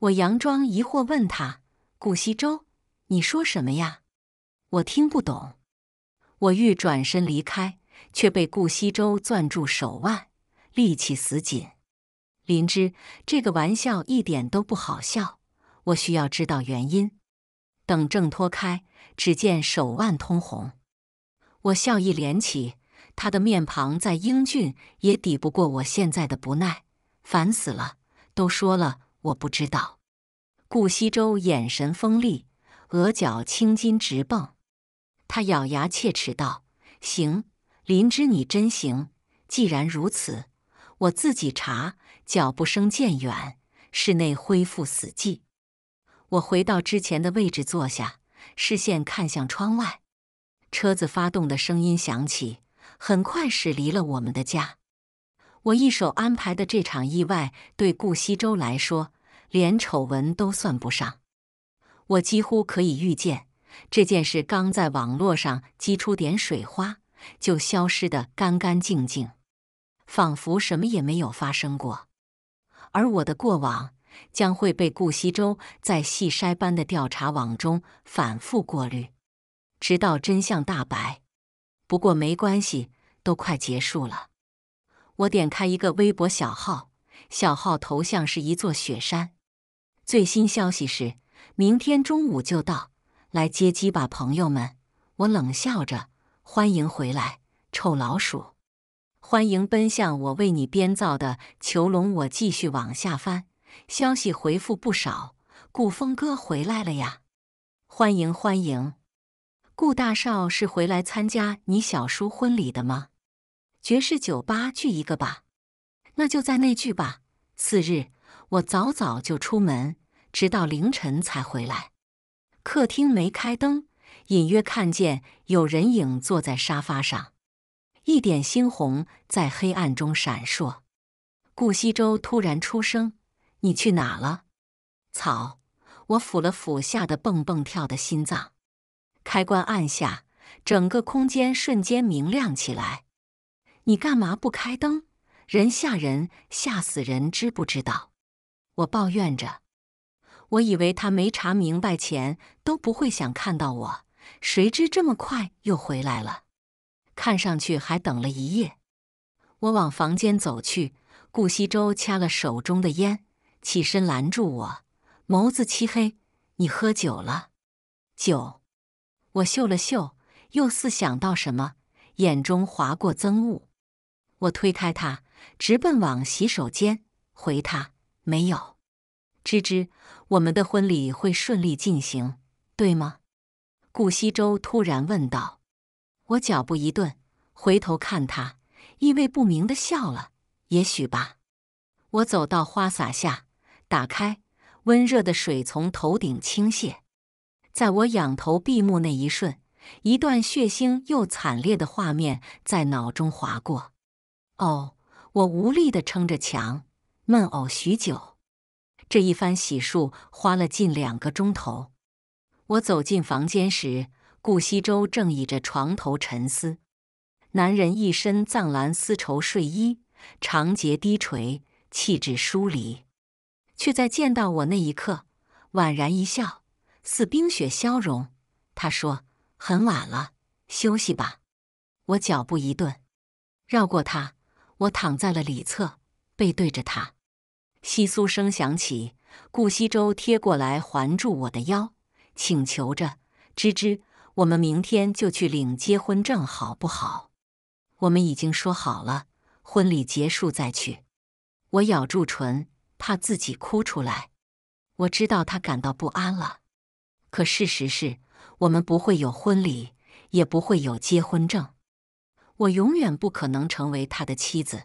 我佯装疑惑问他：“顾西周，你说什么呀？我听不懂。”我欲转身离开，却被顾西周攥住手腕，力气死紧。林芝，这个玩笑一点都不好笑，我需要知道原因。等挣脱开，只见手腕通红，我笑意敛起。他的面庞再英俊，也抵不过我现在的不耐，烦死了！都说了我不知道。顾惜周眼神锋利，额角青筋直蹦，他咬牙切齿道：“行，林芝，你真行！既然如此，我自己查。”脚步声渐远，室内恢复死寂。我回到之前的位置坐下，视线看向窗外，车子发动的声音响起。很快驶离了我们的家。我一手安排的这场意外，对顾西周来说，连丑闻都算不上。我几乎可以预见，这件事刚在网络上激出点水花，就消失得干干净净，仿佛什么也没有发生过。而我的过往将会被顾西周在细筛般的调查网中反复过滤，直到真相大白。不过没关系。都快结束了，我点开一个微博小号，小号头像是一座雪山。最新消息是，明天中午就到，来接机吧，朋友们。我冷笑着，欢迎回来，臭老鼠！欢迎奔向我为你编造的囚笼。我继续往下翻，消息回复不少。顾风哥回来了呀！欢迎欢迎，顾大少是回来参加你小叔婚礼的吗？爵士酒吧聚一个吧，那就在那聚吧。次日，我早早就出门，直到凌晨才回来。客厅没开灯，隐约看见有人影坐在沙发上，一点猩红在黑暗中闪烁。顾西周突然出声：“你去哪了？”草！我抚了抚吓得蹦蹦跳的心脏，开关按下，整个空间瞬间明亮起来。你干嘛不开灯？人吓人，吓死人，知不知道？我抱怨着。我以为他没查明白前都不会想看到我，谁知这么快又回来了。看上去还等了一夜。我往房间走去，顾惜周掐了手中的烟，起身拦住我，眸子漆黑：“你喝酒了？”“酒。”我嗅了嗅，又似想到什么，眼中划过憎恶。我推开他，直奔往洗手间。回他没有，芝芝，我们的婚礼会顺利进行，对吗？顾西周突然问道。我脚步一顿，回头看他，意味不明的笑了。也许吧。我走到花洒下，打开，温热的水从头顶倾泻。在我仰头闭目那一瞬，一段血腥又惨烈的画面在脑中划过。哦，我无力地撑着墙，闷呕许久。这一番洗漱花了近两个钟头。我走进房间时，顾西周正倚着床头沉思。男人一身藏蓝丝绸睡衣，长睫低垂，气质疏离，却在见到我那一刻，宛然一笑，似冰雪消融。他说：“很晚了，休息吧。”我脚步一顿，绕过他。我躺在了里侧，背对着他。窸窣声响起，顾西周贴过来，环住我的腰，请求着：“芝芝，我们明天就去领结婚证，好不好？”我们已经说好了，婚礼结束再去。我咬住唇，怕自己哭出来。我知道他感到不安了，可事实是我们不会有婚礼，也不会有结婚证。我永远不可能成为他的妻子。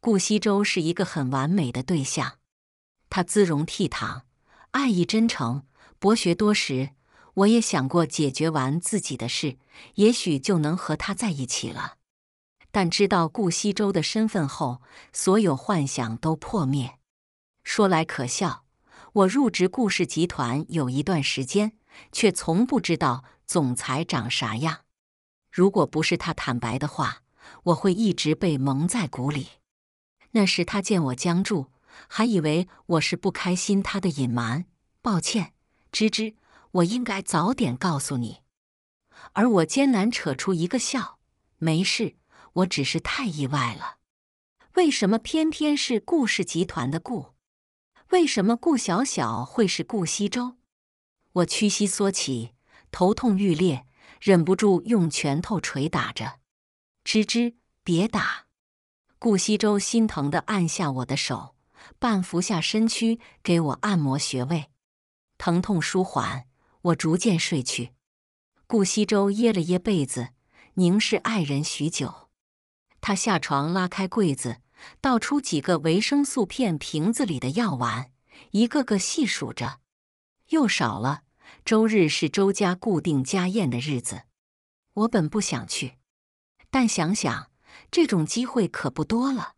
顾西舟是一个很完美的对象，他姿容倜傥，爱意真诚，博学多识。我也想过解决完自己的事，也许就能和他在一起了。但知道顾西舟的身份后，所有幻想都破灭。说来可笑，我入职顾氏集团有一段时间，却从不知道总裁长啥样。如果不是他坦白的话，我会一直被蒙在鼓里。那时他见我僵住，还以为我是不开心他的隐瞒。抱歉，芝芝，我应该早点告诉你。而我艰难扯出一个笑，没事，我只是太意外了。为什么偏偏是顾氏集团的顾？为什么顾小小会是顾西周？我屈膝缩起，头痛欲裂。忍不住用拳头捶打着，吱吱，别打！顾西周心疼地按下我的手，半伏下身躯给我按摩穴位，疼痛舒缓，我逐渐睡去。顾西周掖了掖被子，凝视爱人许久。他下床拉开柜子，倒出几个维生素片瓶子里的药丸，一个个细数着，又少了。周日是周家固定家宴的日子，我本不想去，但想想这种机会可不多了。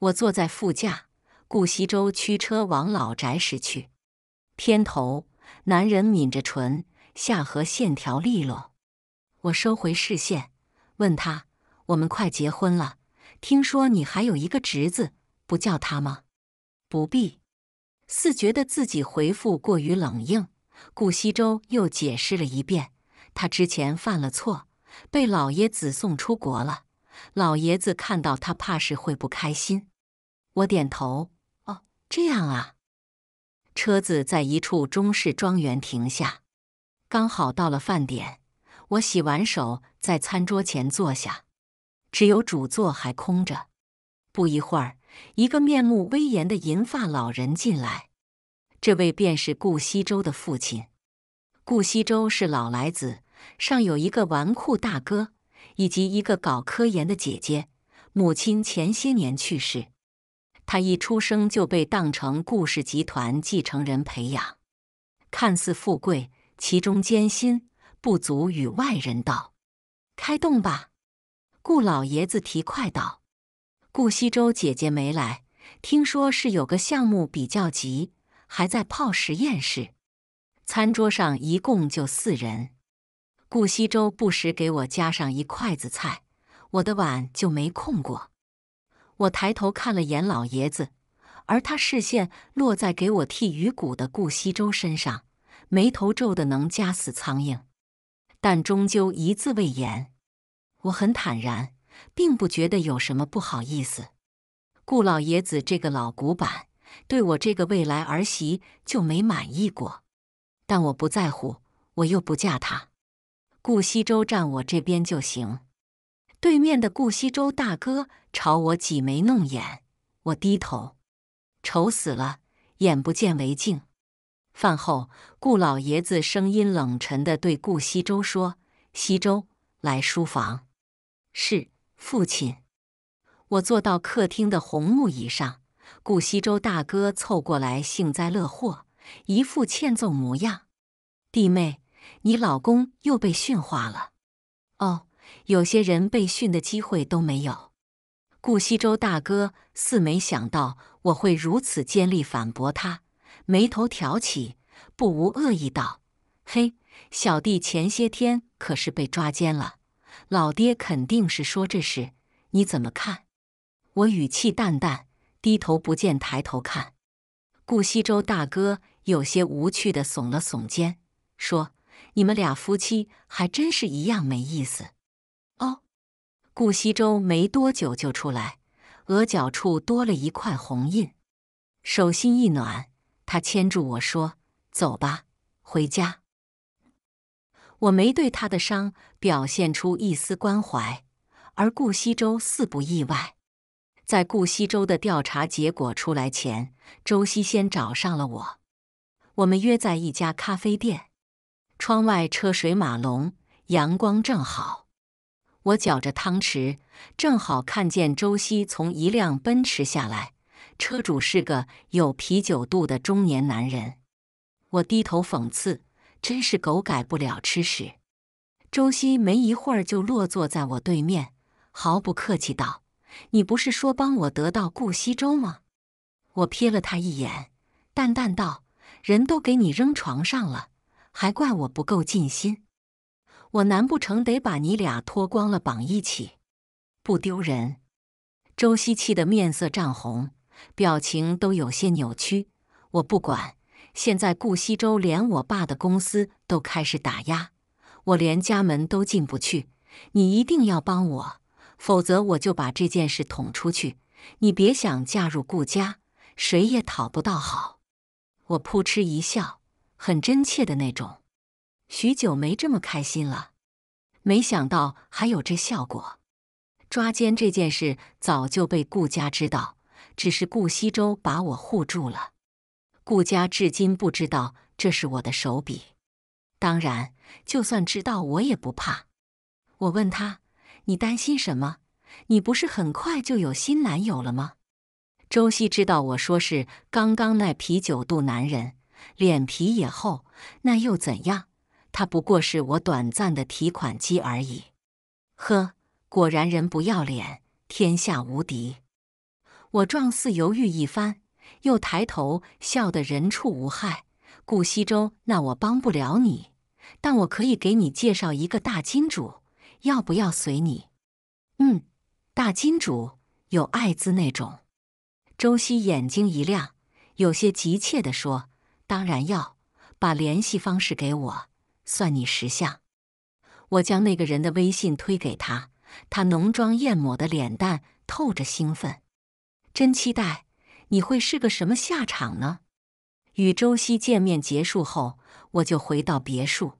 我坐在副驾，顾西周驱车往老宅驶去。偏头，男人抿着唇，下颌线条利落。我收回视线，问他：“我们快结婚了，听说你还有一个侄子，不叫他吗？”“不必。”似觉得自己回复过于冷硬。顾西周又解释了一遍，他之前犯了错，被老爷子送出国了。老爷子看到他，怕是会不开心。我点头，哦，这样啊。车子在一处中式庄园停下，刚好到了饭点。我洗完手，在餐桌前坐下，只有主座还空着。不一会儿，一个面目威严的银发老人进来。这位便是顾西周的父亲。顾西周是老来子，上有一个纨绔大哥，以及一个搞科研的姐姐。母亲前些年去世，他一出生就被当成顾氏集团继承人培养，看似富贵，其中艰辛不足与外人道。开动吧，顾老爷子提快道。顾西周姐姐没来，听说是有个项目比较急。还在泡实验室，餐桌上一共就四人。顾西周不时给我加上一筷子菜，我的碗就没空过。我抬头看了眼老爷子，而他视线落在给我剃鱼骨的顾西周身上，眉头皱得能夹死苍蝇，但终究一字未言。我很坦然，并不觉得有什么不好意思。顾老爷子这个老古板。对我这个未来儿媳就没满意过，但我不在乎，我又不嫁他。顾西周站我这边就行。对面的顾西周大哥朝我挤眉弄眼，我低头，愁死了，眼不见为净。饭后，顾老爷子声音冷沉地对顾西周说：“西周，来书房。”“是，父亲。”我坐到客厅的红木椅上。顾西周大哥凑过来，幸灾乐祸，一副欠揍模样。弟妹，你老公又被驯化了？哦，有些人被驯的机会都没有。顾西周大哥似没想到我会如此尖利反驳他，眉头挑起，不无恶意道：“嘿，小弟前些天可是被抓奸了，老爹肯定是说这事。你怎么看？”我语气淡淡。低头不见抬头看，顾西周大哥有些无趣的耸了耸肩，说：“你们俩夫妻还真是一样没意思。”哦，顾西周没多久就出来，额角处多了一块红印，手心一暖，他牵住我说：“走吧，回家。”我没对他的伤表现出一丝关怀，而顾西周似不意外。在顾西周的调查结果出来前，周西先找上了我。我们约在一家咖啡店，窗外车水马龙，阳光正好。我搅着汤匙，正好看见周西从一辆奔驰下来，车主是个有啤酒肚的中年男人。我低头讽刺：“真是狗改不了吃屎。”周西没一会儿就落座在我对面，毫不客气道。你不是说帮我得到顾西周吗？我瞥了他一眼，淡淡道：“人都给你扔床上了，还怪我不够尽心？我难不成得把你俩脱光了绑一起，不丢人？”周西气得面色涨红，表情都有些扭曲。我不管，现在顾西周连我爸的公司都开始打压，我连家门都进不去，你一定要帮我。否则我就把这件事捅出去，你别想嫁入顾家，谁也讨不到好。我扑哧一笑，很真切的那种，许久没这么开心了。没想到还有这效果。抓奸这件事早就被顾家知道，只是顾西周把我护住了，顾家至今不知道这是我的手笔。当然，就算知道我也不怕。我问他。你担心什么？你不是很快就有新男友了吗？周希知道我说是刚刚那啤酒肚男人，脸皮也厚，那又怎样？他不过是我短暂的提款机而已。呵，果然人不要脸，天下无敌。我状似犹豫一番，又抬头笑得人畜无害。顾西周，那我帮不了你，但我可以给你介绍一个大金主。要不要随你？嗯，大金主有艾滋那种。周西眼睛一亮，有些急切的说：“当然要，把联系方式给我，算你识相。”我将那个人的微信推给他，他浓妆艳抹的脸蛋透着兴奋，真期待你会是个什么下场呢？与周西见面结束后，我就回到别墅。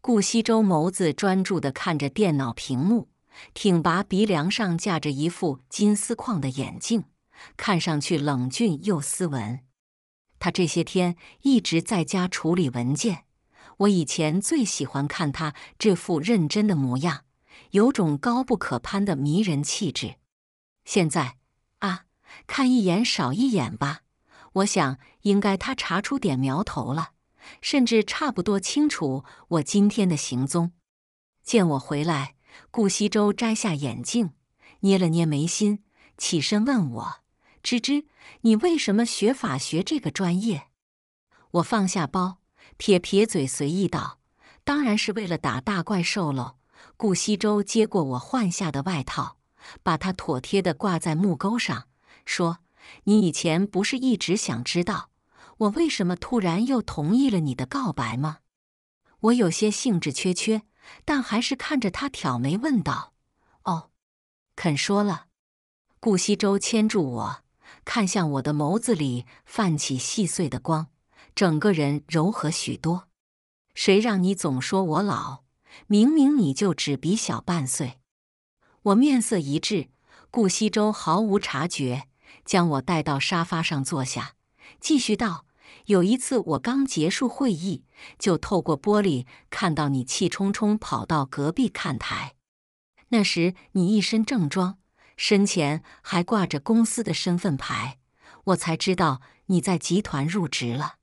顾西周眸子专注地看着电脑屏幕，挺拔鼻梁上架着一副金丝框的眼镜，看上去冷峻又斯文。他这些天一直在家处理文件，我以前最喜欢看他这副认真的模样，有种高不可攀的迷人气质。现在啊，看一眼少一眼吧。我想，应该他查出点苗头了。甚至差不多清楚我今天的行踪。见我回来，顾西周摘下眼镜，捏了捏眉心，起身问我：“芝芝，你为什么学法学这个专业？”我放下包，撇撇嘴，随意道：“当然是为了打大怪兽喽。”顾西周接过我换下的外套，把它妥帖地挂在木钩上，说：“你以前不是一直想知道？”我为什么突然又同意了你的告白吗？我有些兴致缺缺，但还是看着他挑眉问道：“哦，肯说了。”顾西周牵住我，看向我的眸子里泛起细碎的光，整个人柔和许多。谁让你总说我老？明明你就只比小半岁。我面色一滞，顾西周毫无察觉，将我带到沙发上坐下，继续道。有一次，我刚结束会议，就透过玻璃看到你气冲冲跑到隔壁看台。那时你一身正装，身前还挂着公司的身份牌，我才知道你在集团入职了。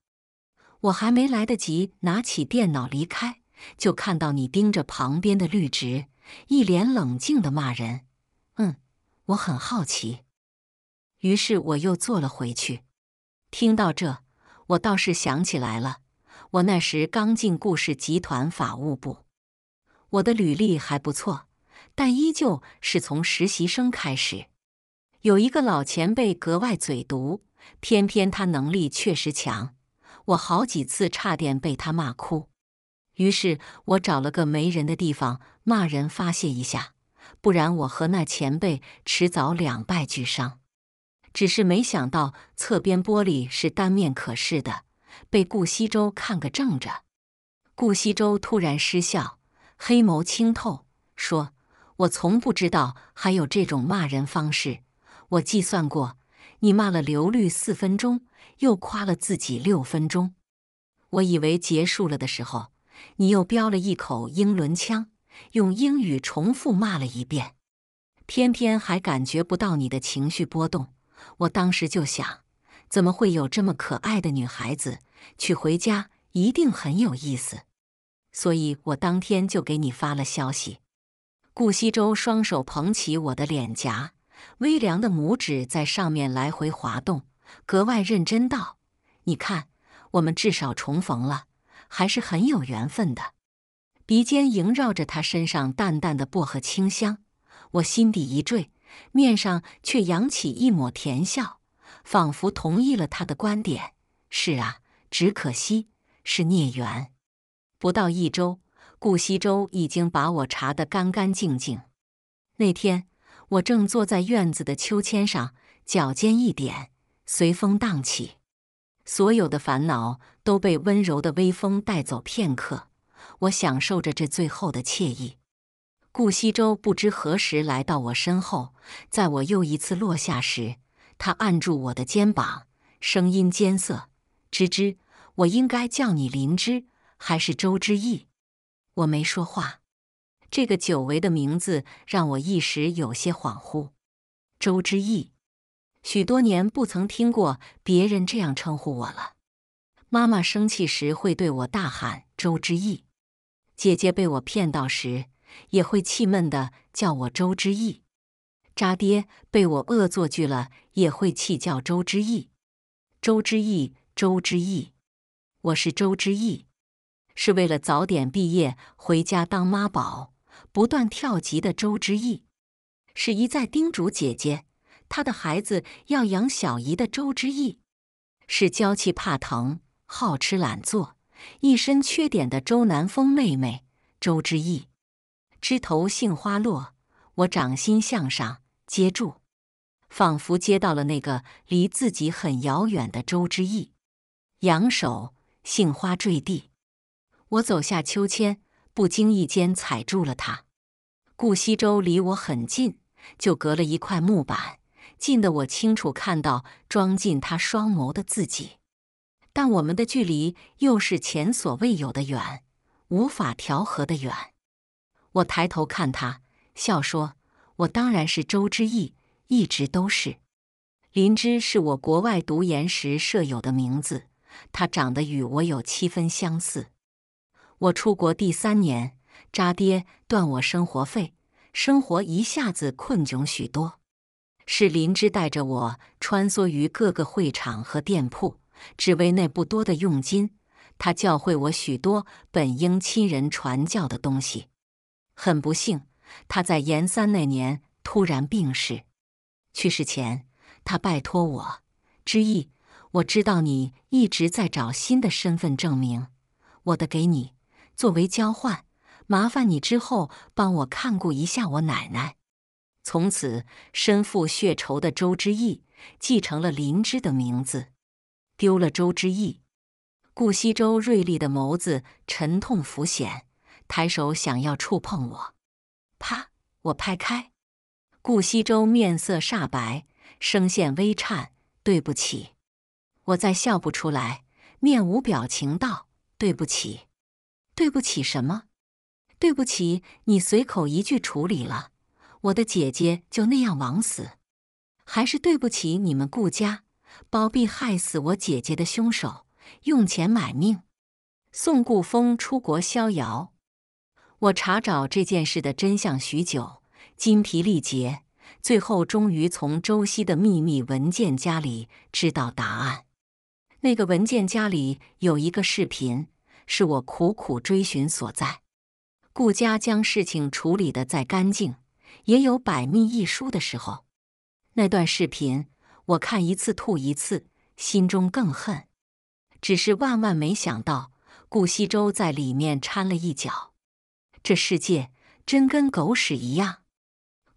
我还没来得及拿起电脑离开，就看到你盯着旁边的绿植，一脸冷静地骂人。嗯，我很好奇。于是我又坐了回去。听到这。我倒是想起来了，我那时刚进故事集团法务部，我的履历还不错，但依旧是从实习生开始。有一个老前辈格外嘴毒，偏偏他能力确实强，我好几次差点被他骂哭。于是，我找了个没人的地方骂人发泄一下，不然我和那前辈迟早两败俱伤。只是没想到侧边玻璃是单面可视的，被顾西周看个正着。顾西周突然失笑，黑眸清透，说：“我从不知道还有这种骂人方式。我计算过，你骂了刘律四分钟，又夸了自己六分钟。我以为结束了的时候，你又飙了一口英伦腔，用英语重复骂了一遍，偏偏还感觉不到你的情绪波动。”我当时就想，怎么会有这么可爱的女孩子？娶回家一定很有意思。所以我当天就给你发了消息。顾西周双手捧起我的脸颊，微凉的拇指在上面来回滑动，格外认真道：“你看，我们至少重逢了，还是很有缘分的。”鼻尖萦绕着他身上淡淡的薄荷清香，我心底一坠。面上却扬起一抹甜笑，仿佛同意了他的观点。是啊，只可惜是孽缘。不到一周，顾惜周已经把我查得干干净净。那天，我正坐在院子的秋千上，脚尖一点，随风荡起，所有的烦恼都被温柔的微风带走。片刻，我享受着这最后的惬意。顾西周不知何时来到我身后，在我又一次落下时，他按住我的肩膀，声音艰涩：“芝芝，我应该叫你林芝，还是周之意？”我没说话，这个久违的名字让我一时有些恍惚。周之意，许多年不曾听过别人这样称呼我了。妈妈生气时会对我大喊“周之意”，姐姐被我骗到时。也会气闷的叫我周之义，渣爹被我恶作剧了也会气叫周之义，周之义，周之义，我是周之义，是为了早点毕业回家当妈宝，不断跳级的周之义，是一再叮嘱姐姐她的孩子要养小姨的周之义，是娇气怕疼、好吃懒做、一身缺点的周南风妹妹周之义。枝头杏花落，我掌心向上接住，仿佛接到了那个离自己很遥远的周之义。扬手，杏花坠地。我走下秋千，不经意间踩住了它。顾西周离我很近，就隔了一块木板，近得我清楚看到装进他双眸的自己。但我们的距离又是前所未有的远，无法调和的远。我抬头看他，笑说：“我当然是周之义，一直都是。林芝是我国外读研时舍友的名字，他长得与我有七分相似。我出国第三年，渣爹断我生活费，生活一下子困窘许多。是林芝带着我穿梭于各个会场和店铺，只为那不多的佣金。他教会我许多本应亲人传教的东西。”很不幸，他在研三那年突然病逝。去世前，他拜托我，之意我知道你一直在找新的身份证明，我的给你。作为交换，麻烦你之后帮我看顾一下我奶奶。从此，身负血仇的周之义继承了林芝的名字，丢了周之义。顾西周锐利的眸子沉痛浮现。抬手想要触碰我，啪！我拍开。顾西周面色煞白，声线微颤：“对不起。”我再笑不出来，面无表情道：“对不起，对不起什么？对不起你随口一句处理了，我的姐姐就那样枉死，还是对不起你们顾家包庇害死我姐姐的凶手，用钱买命，宋顾峰出国逍遥。”我查找这件事的真相许久，筋疲力竭，最后终于从周西的秘密文件夹里知道答案。那个文件夹里有一个视频，是我苦苦追寻所在。顾家将事情处理的再干净，也有百密一疏的时候。那段视频，我看一次吐一次，心中更恨。只是万万没想到，顾西周在里面掺了一脚。这世界真跟狗屎一样！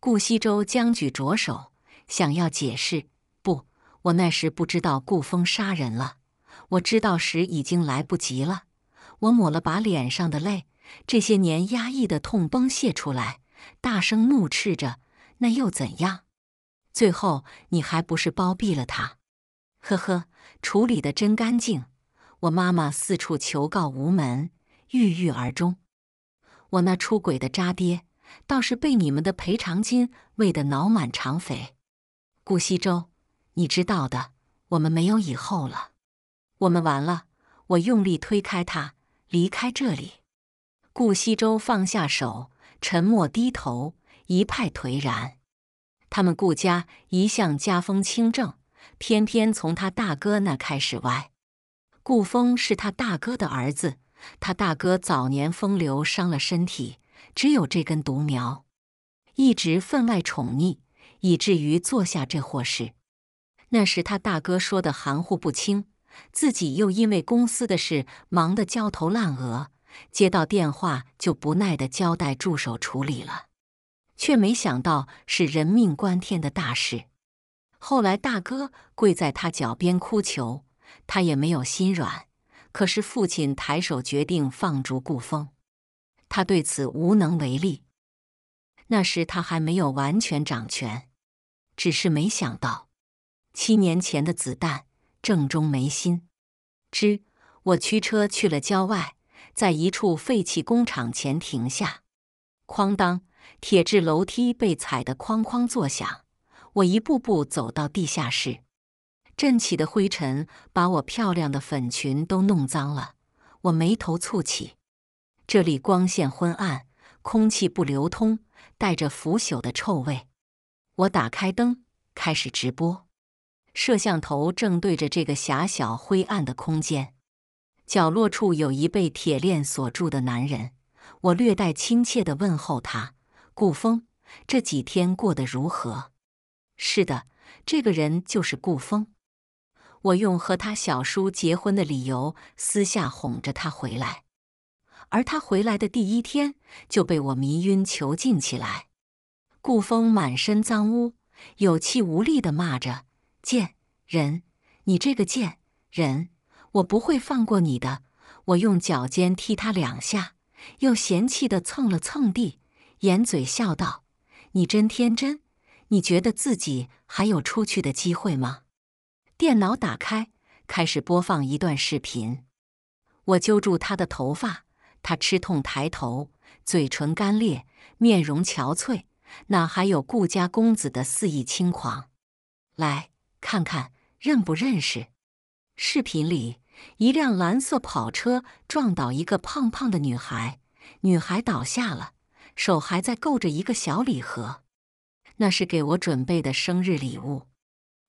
顾西周将举着手，想要解释。不，我那时不知道顾风杀人了。我知道时已经来不及了。我抹了把脸上的泪，这些年压抑的痛崩泄出来，大声怒斥着：“那又怎样？最后你还不是包庇了他？”呵呵，处理的真干净。我妈妈四处求告无门，郁郁而终。我那出轨的渣爹，倒是被你们的赔偿金喂得脑满肠肥。顾西周，你知道的，我们没有以后了，我们完了。我用力推开他，离开这里。顾西周放下手，沉默低头，一派颓然。他们顾家一向家风清正，偏偏从他大哥那开始歪。顾峰是他大哥的儿子。他大哥早年风流伤了身体，只有这根独苗，一直分外宠溺，以至于做下这祸事。那时他大哥说的含糊不清，自己又因为公司的事忙得焦头烂额，接到电话就不耐地交代助手处理了，却没想到是人命关天的大事。后来大哥跪在他脚边哭求，他也没有心软。可是父亲抬手决定放逐顾风，他对此无能为力。那时他还没有完全掌权，只是没想到七年前的子弹正中眉心。之，我驱车去了郊外，在一处废弃工厂前停下。哐当，铁质楼梯被踩得哐哐作响，我一步步走到地下室。震起的灰尘把我漂亮的粉裙都弄脏了，我眉头蹙起。这里光线昏暗，空气不流通，带着腐朽的臭味。我打开灯，开始直播。摄像头正对着这个狭小灰暗的空间，角落处有一被铁链锁住的男人。我略带亲切地问候他：“顾风，这几天过得如何？”是的，这个人就是顾风。我用和他小叔结婚的理由，私下哄着他回来，而他回来的第一天就被我迷晕囚禁起来。顾风满身脏污，有气无力的骂着：“贱人，你这个贱人，我不会放过你的！”我用脚尖踢他两下，又嫌弃的蹭了蹭地，掩嘴笑道：“你真天真，你觉得自己还有出去的机会吗？”电脑打开，开始播放一段视频。我揪住他的头发，他吃痛抬头，嘴唇干裂，面容憔悴，哪还有顾家公子的肆意轻狂？来看看，认不认识？视频里，一辆蓝色跑车撞倒一个胖胖的女孩，女孩倒下了，手还在够着一个小礼盒，那是给我准备的生日礼物。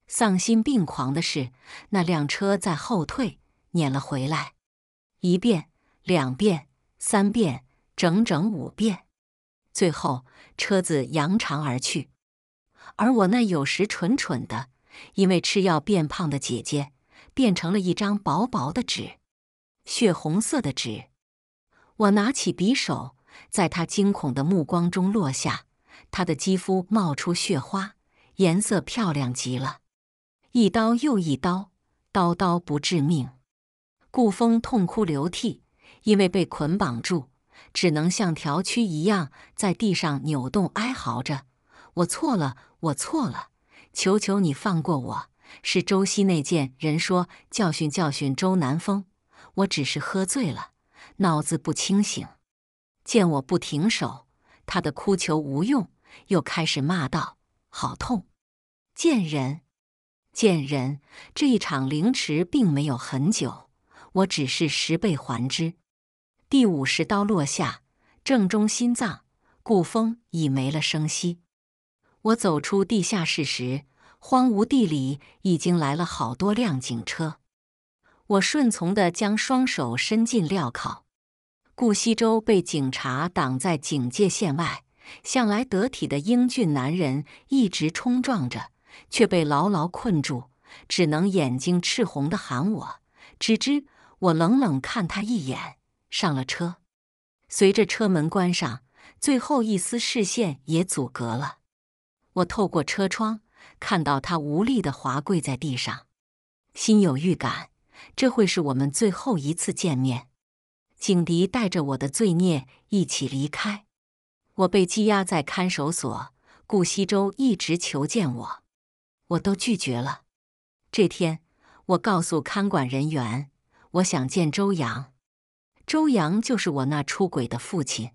丧心病狂的是，那辆车在后退，碾了回来，一遍、两遍、三遍，整整五遍，最后车子扬长而去。而我那有时蠢蠢的、因为吃药变胖的姐姐，变成了一张薄薄的纸，血红色的纸。我拿起匕首，在她惊恐的目光中落下，她的肌肤冒出血花，颜色漂亮极了。一刀又一刀，刀刀不致命。顾风痛哭流涕，因为被捆绑住，只能像条蛆一样在地上扭动，哀嚎着：“我错了，我错了，求求你放过我！”是周西那贱人说：“教训教训周南风，我只是喝醉了，脑子不清醒。”见我不停手，他的哭求无用，又开始骂道：“好痛，贱人！”贱人，这一场凌迟并没有很久，我只是十倍还之。第五十刀落下，正中心脏，顾风已没了声息。我走出地下室时，荒芜地里已经来了好多辆警车。我顺从地将双手伸进镣铐。顾西周被警察挡在警戒线外，向来得体的英俊男人一直冲撞着。却被牢牢困住，只能眼睛赤红的喊我：“吱吱！”我冷冷看他一眼，上了车。随着车门关上，最后一丝视线也阻隔了。我透过车窗看到他无力的滑跪在地上，心有预感，这会是我们最后一次见面。警笛带着我的罪孽一起离开。我被羁押在看守所，顾西周一直求见我。我都拒绝了。这天，我告诉看管人员，我想见周阳。周阳就是我那出轨的父亲。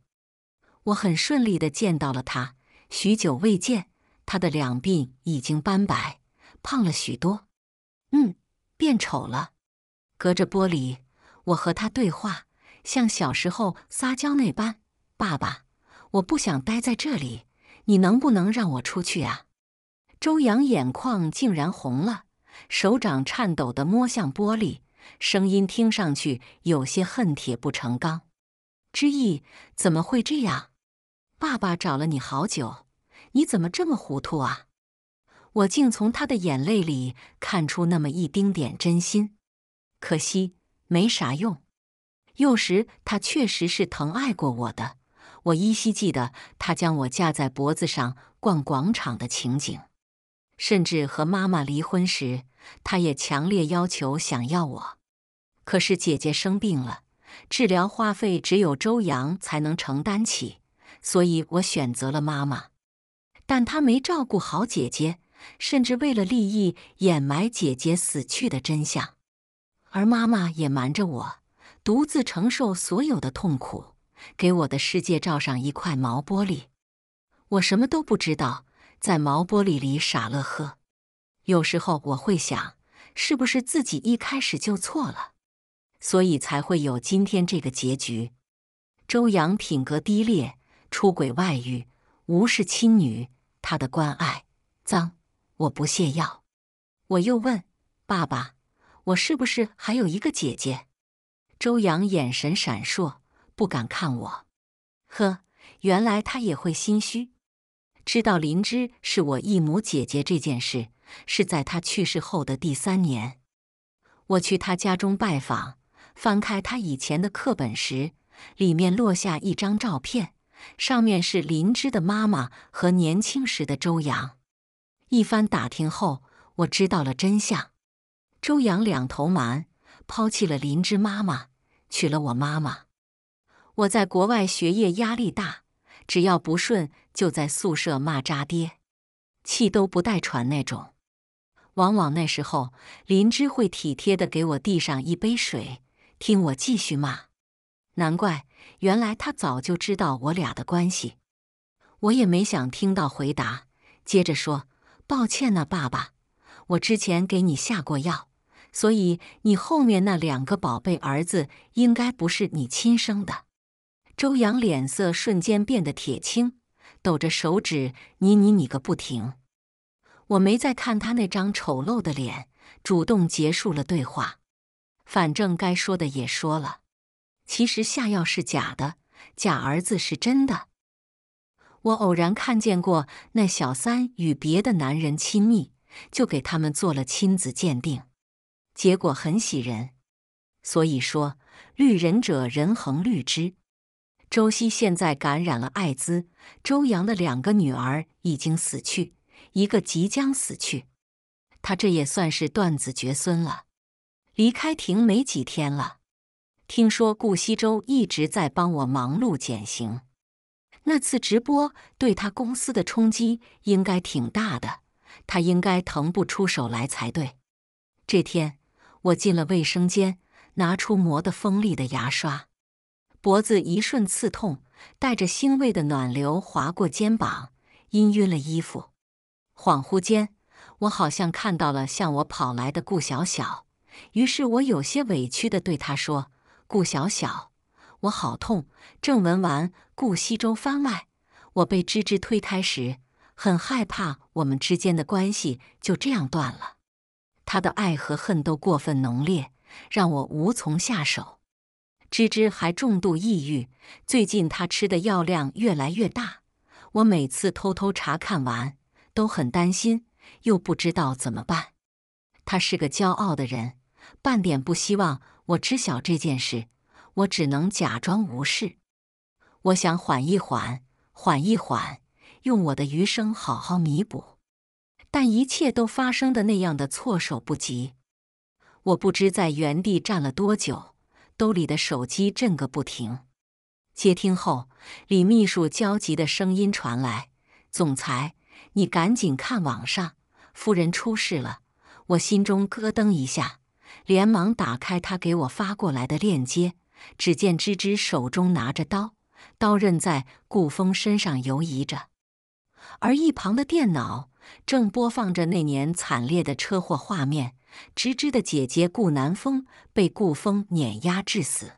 我很顺利的见到了他。许久未见，他的两鬓已经斑白，胖了许多。嗯，变丑了。隔着玻璃，我和他对话，像小时候撒娇那般：“爸爸，我不想待在这里，你能不能让我出去啊？”周阳眼眶竟然红了，手掌颤抖的摸向玻璃，声音听上去有些恨铁不成钢之意。怎么会这样？爸爸找了你好久，你怎么这么糊涂啊？我竟从他的眼泪里看出那么一丁点真心，可惜没啥用。幼时他确实是疼爱过我的，我依稀记得他将我架在脖子上逛广场的情景。甚至和妈妈离婚时，他也强烈要求想要我。可是姐姐生病了，治疗花费只有周洋才能承担起，所以我选择了妈妈。但她没照顾好姐姐，甚至为了利益掩埋姐姐死去的真相。而妈妈也瞒着我，独自承受所有的痛苦，给我的世界罩上一块毛玻璃，我什么都不知道。在毛玻璃里傻乐呵。有时候我会想，是不是自己一开始就错了，所以才会有今天这个结局。周阳品格低劣，出轨外遇，无视亲女，他的关爱脏，我不屑要。我又问爸爸：“我是不是还有一个姐姐？”周阳眼神闪烁，不敢看我。呵，原来他也会心虚。知道林芝是我义母姐姐这件事，是在她去世后的第三年，我去她家中拜访，翻开她以前的课本时，里面落下一张照片，上面是林芝的妈妈和年轻时的周阳。一番打听后，我知道了真相：周阳两头瞒，抛弃了林芝妈妈，娶了我妈妈。我在国外学业压力大。只要不顺，就在宿舍骂渣爹，气都不带喘那种。往往那时候，林芝会体贴的给我递上一杯水，听我继续骂。难怪，原来他早就知道我俩的关系。我也没想听到回答，接着说：“抱歉呢，爸爸，我之前给你下过药，所以你后面那两个宝贝儿子应该不是你亲生的。”周阳脸色瞬间变得铁青，抖着手指，你你你个不停。我没再看他那张丑陋的脸，主动结束了对话。反正该说的也说了。其实下药是假的，假儿子是真的。我偶然看见过那小三与别的男人亲密，就给他们做了亲子鉴定，结果很喜人。所以说，律人者人恒律之。周西现在感染了艾滋，周阳的两个女儿已经死去，一个即将死去，他这也算是断子绝孙了。离开庭没几天了，听说顾西周一直在帮我忙碌减刑，那次直播对他公司的冲击应该挺大的，他应该腾不出手来才对。这天我进了卫生间，拿出磨得锋利的牙刷。脖子一瞬刺痛，带着腥味的暖流划过肩膀，氤氲了衣服。恍惚间，我好像看到了向我跑来的顾小小，于是我有些委屈地对他说：“顾小小，我好痛。”正闻完顾西周番外，我被芝芝推开时，很害怕我们之间的关系就这样断了。他的爱和恨都过分浓烈，让我无从下手。芝芝还重度抑郁，最近她吃的药量越来越大。我每次偷偷查看完，都很担心，又不知道怎么办。他是个骄傲的人，半点不希望我知晓这件事。我只能假装无视。我想缓一缓，缓一缓，用我的余生好好弥补。但一切都发生的那样的措手不及。我不知在原地站了多久。兜里的手机震个不停，接听后，李秘书焦急的声音传来：“总裁，你赶紧看网上，夫人出事了！”我心中咯噔一下，连忙打开他给我发过来的链接，只见芝芝手中拿着刀，刀刃在顾峰身上游移着，而一旁的电脑正播放着那年惨烈的车祸画面。芝芝的姐姐顾南风被顾风碾压致死，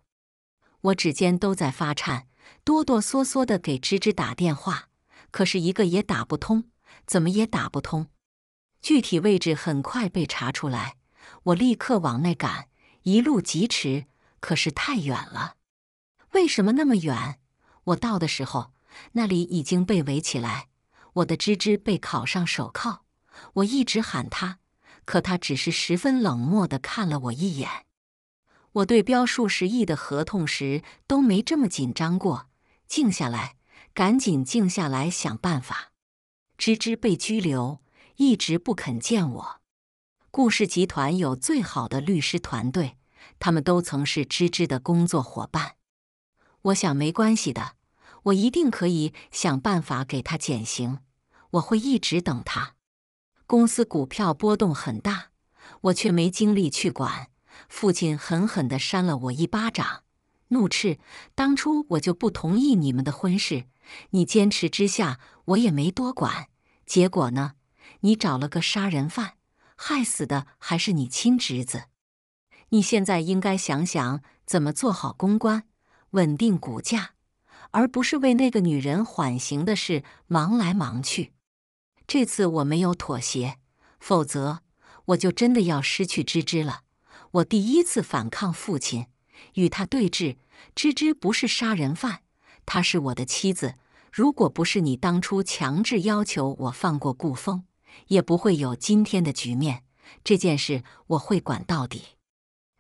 我指尖都在发颤，哆哆嗦嗦地给芝芝打电话，可是一个也打不通，怎么也打不通。具体位置很快被查出来，我立刻往那赶，一路疾驰，可是太远了。为什么那么远？我到的时候，那里已经被围起来，我的芝芝被拷上手铐，我一直喊他。可他只是十分冷漠的看了我一眼。我对标数十亿的合同时都没这么紧张过。静下来，赶紧静下来，想办法。芝芝被拘留，一直不肯见我。顾氏集团有最好的律师团队，他们都曾是芝芝的工作伙伴。我想没关系的，我一定可以想办法给他减刑。我会一直等他。公司股票波动很大，我却没精力去管。父亲狠狠地扇了我一巴掌，怒斥：“当初我就不同意你们的婚事，你坚持之下，我也没多管。结果呢，你找了个杀人犯，害死的还是你亲侄子。你现在应该想想怎么做好公关，稳定股价，而不是为那个女人缓刑的事忙来忙去。”这次我没有妥协，否则我就真的要失去芝芝了。我第一次反抗父亲，与他对峙。芝芝不是杀人犯，她是我的妻子。如果不是你当初强制要求我放过顾峰，也不会有今天的局面。这件事我会管到底。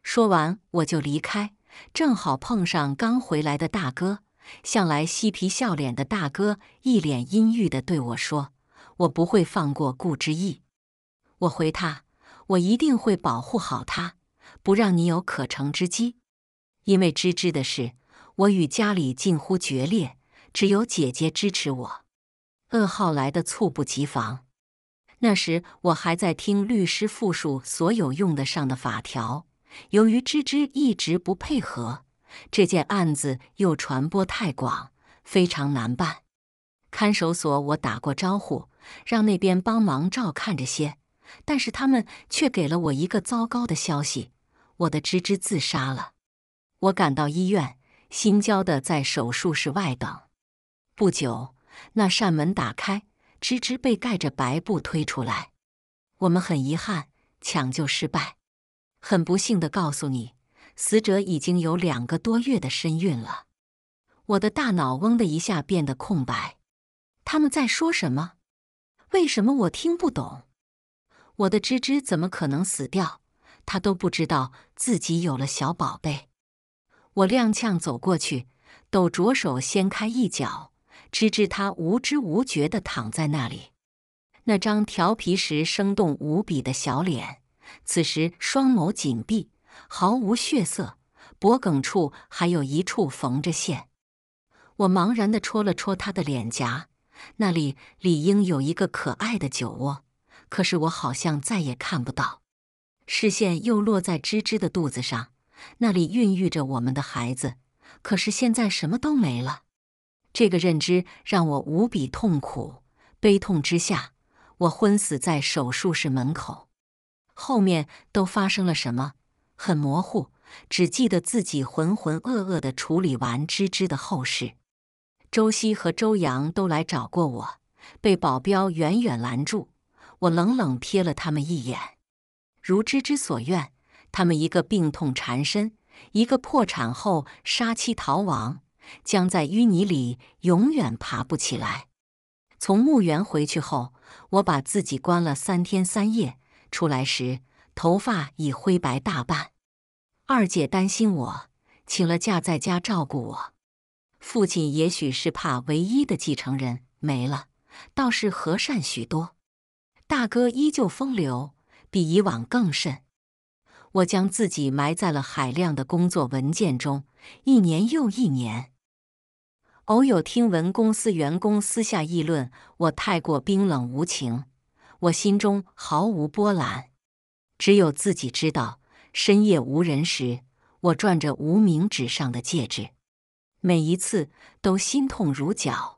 说完，我就离开，正好碰上刚回来的大哥。向来嬉皮笑脸的大哥，一脸阴郁的对我说。我不会放过顾之意。我回他，我一定会保护好他，不让你有可乘之机。因为芝芝的事，我与家里近乎决裂，只有姐姐支持我。噩耗来的猝不及防。那时我还在听律师复述所有用得上的法条。由于芝芝一直不配合，这件案子又传播太广，非常难办。看守所，我打过招呼。让那边帮忙照看着些，但是他们却给了我一个糟糕的消息：我的芝芝自杀了。我赶到医院，心焦的在手术室外等。不久，那扇门打开，芝芝被盖着白布推出来。我们很遗憾，抢救失败。很不幸的告诉你，死者已经有两个多月的身孕了。我的大脑嗡的一下变得空白。他们在说什么？为什么我听不懂？我的芝芝怎么可能死掉？他都不知道自己有了小宝贝。我踉跄走过去，抖着手掀开一角，芝芝他无知无觉地躺在那里，那张调皮时生动无比的小脸，此时双眸紧闭，毫无血色，脖梗处还有一处缝着线。我茫然地戳了戳他的脸颊。那里理应有一个可爱的酒窝，可是我好像再也看不到。视线又落在芝芝的肚子上，那里孕育着我们的孩子，可是现在什么都没了。这个认知让我无比痛苦，悲痛之下，我昏死在手术室门口。后面都发生了什么，很模糊，只记得自己浑浑噩噩地处理完芝芝的后事。周西和周阳都来找过我，被保镖远远拦住。我冷冷瞥了他们一眼，如之之所愿，他们一个病痛缠身，一个破产后杀妻逃亡，将在淤泥里永远爬不起来。从墓园回去后，我把自己关了三天三夜，出来时头发已灰白大半。二姐担心我，请了假在家照顾我。父亲也许是怕唯一的继承人没了，倒是和善许多。大哥依旧风流，比以往更甚。我将自己埋在了海量的工作文件中，一年又一年。偶有听闻公司员工私下议论我太过冰冷无情，我心中毫无波澜，只有自己知道。深夜无人时，我转着无名指上的戒指。每一次都心痛如绞。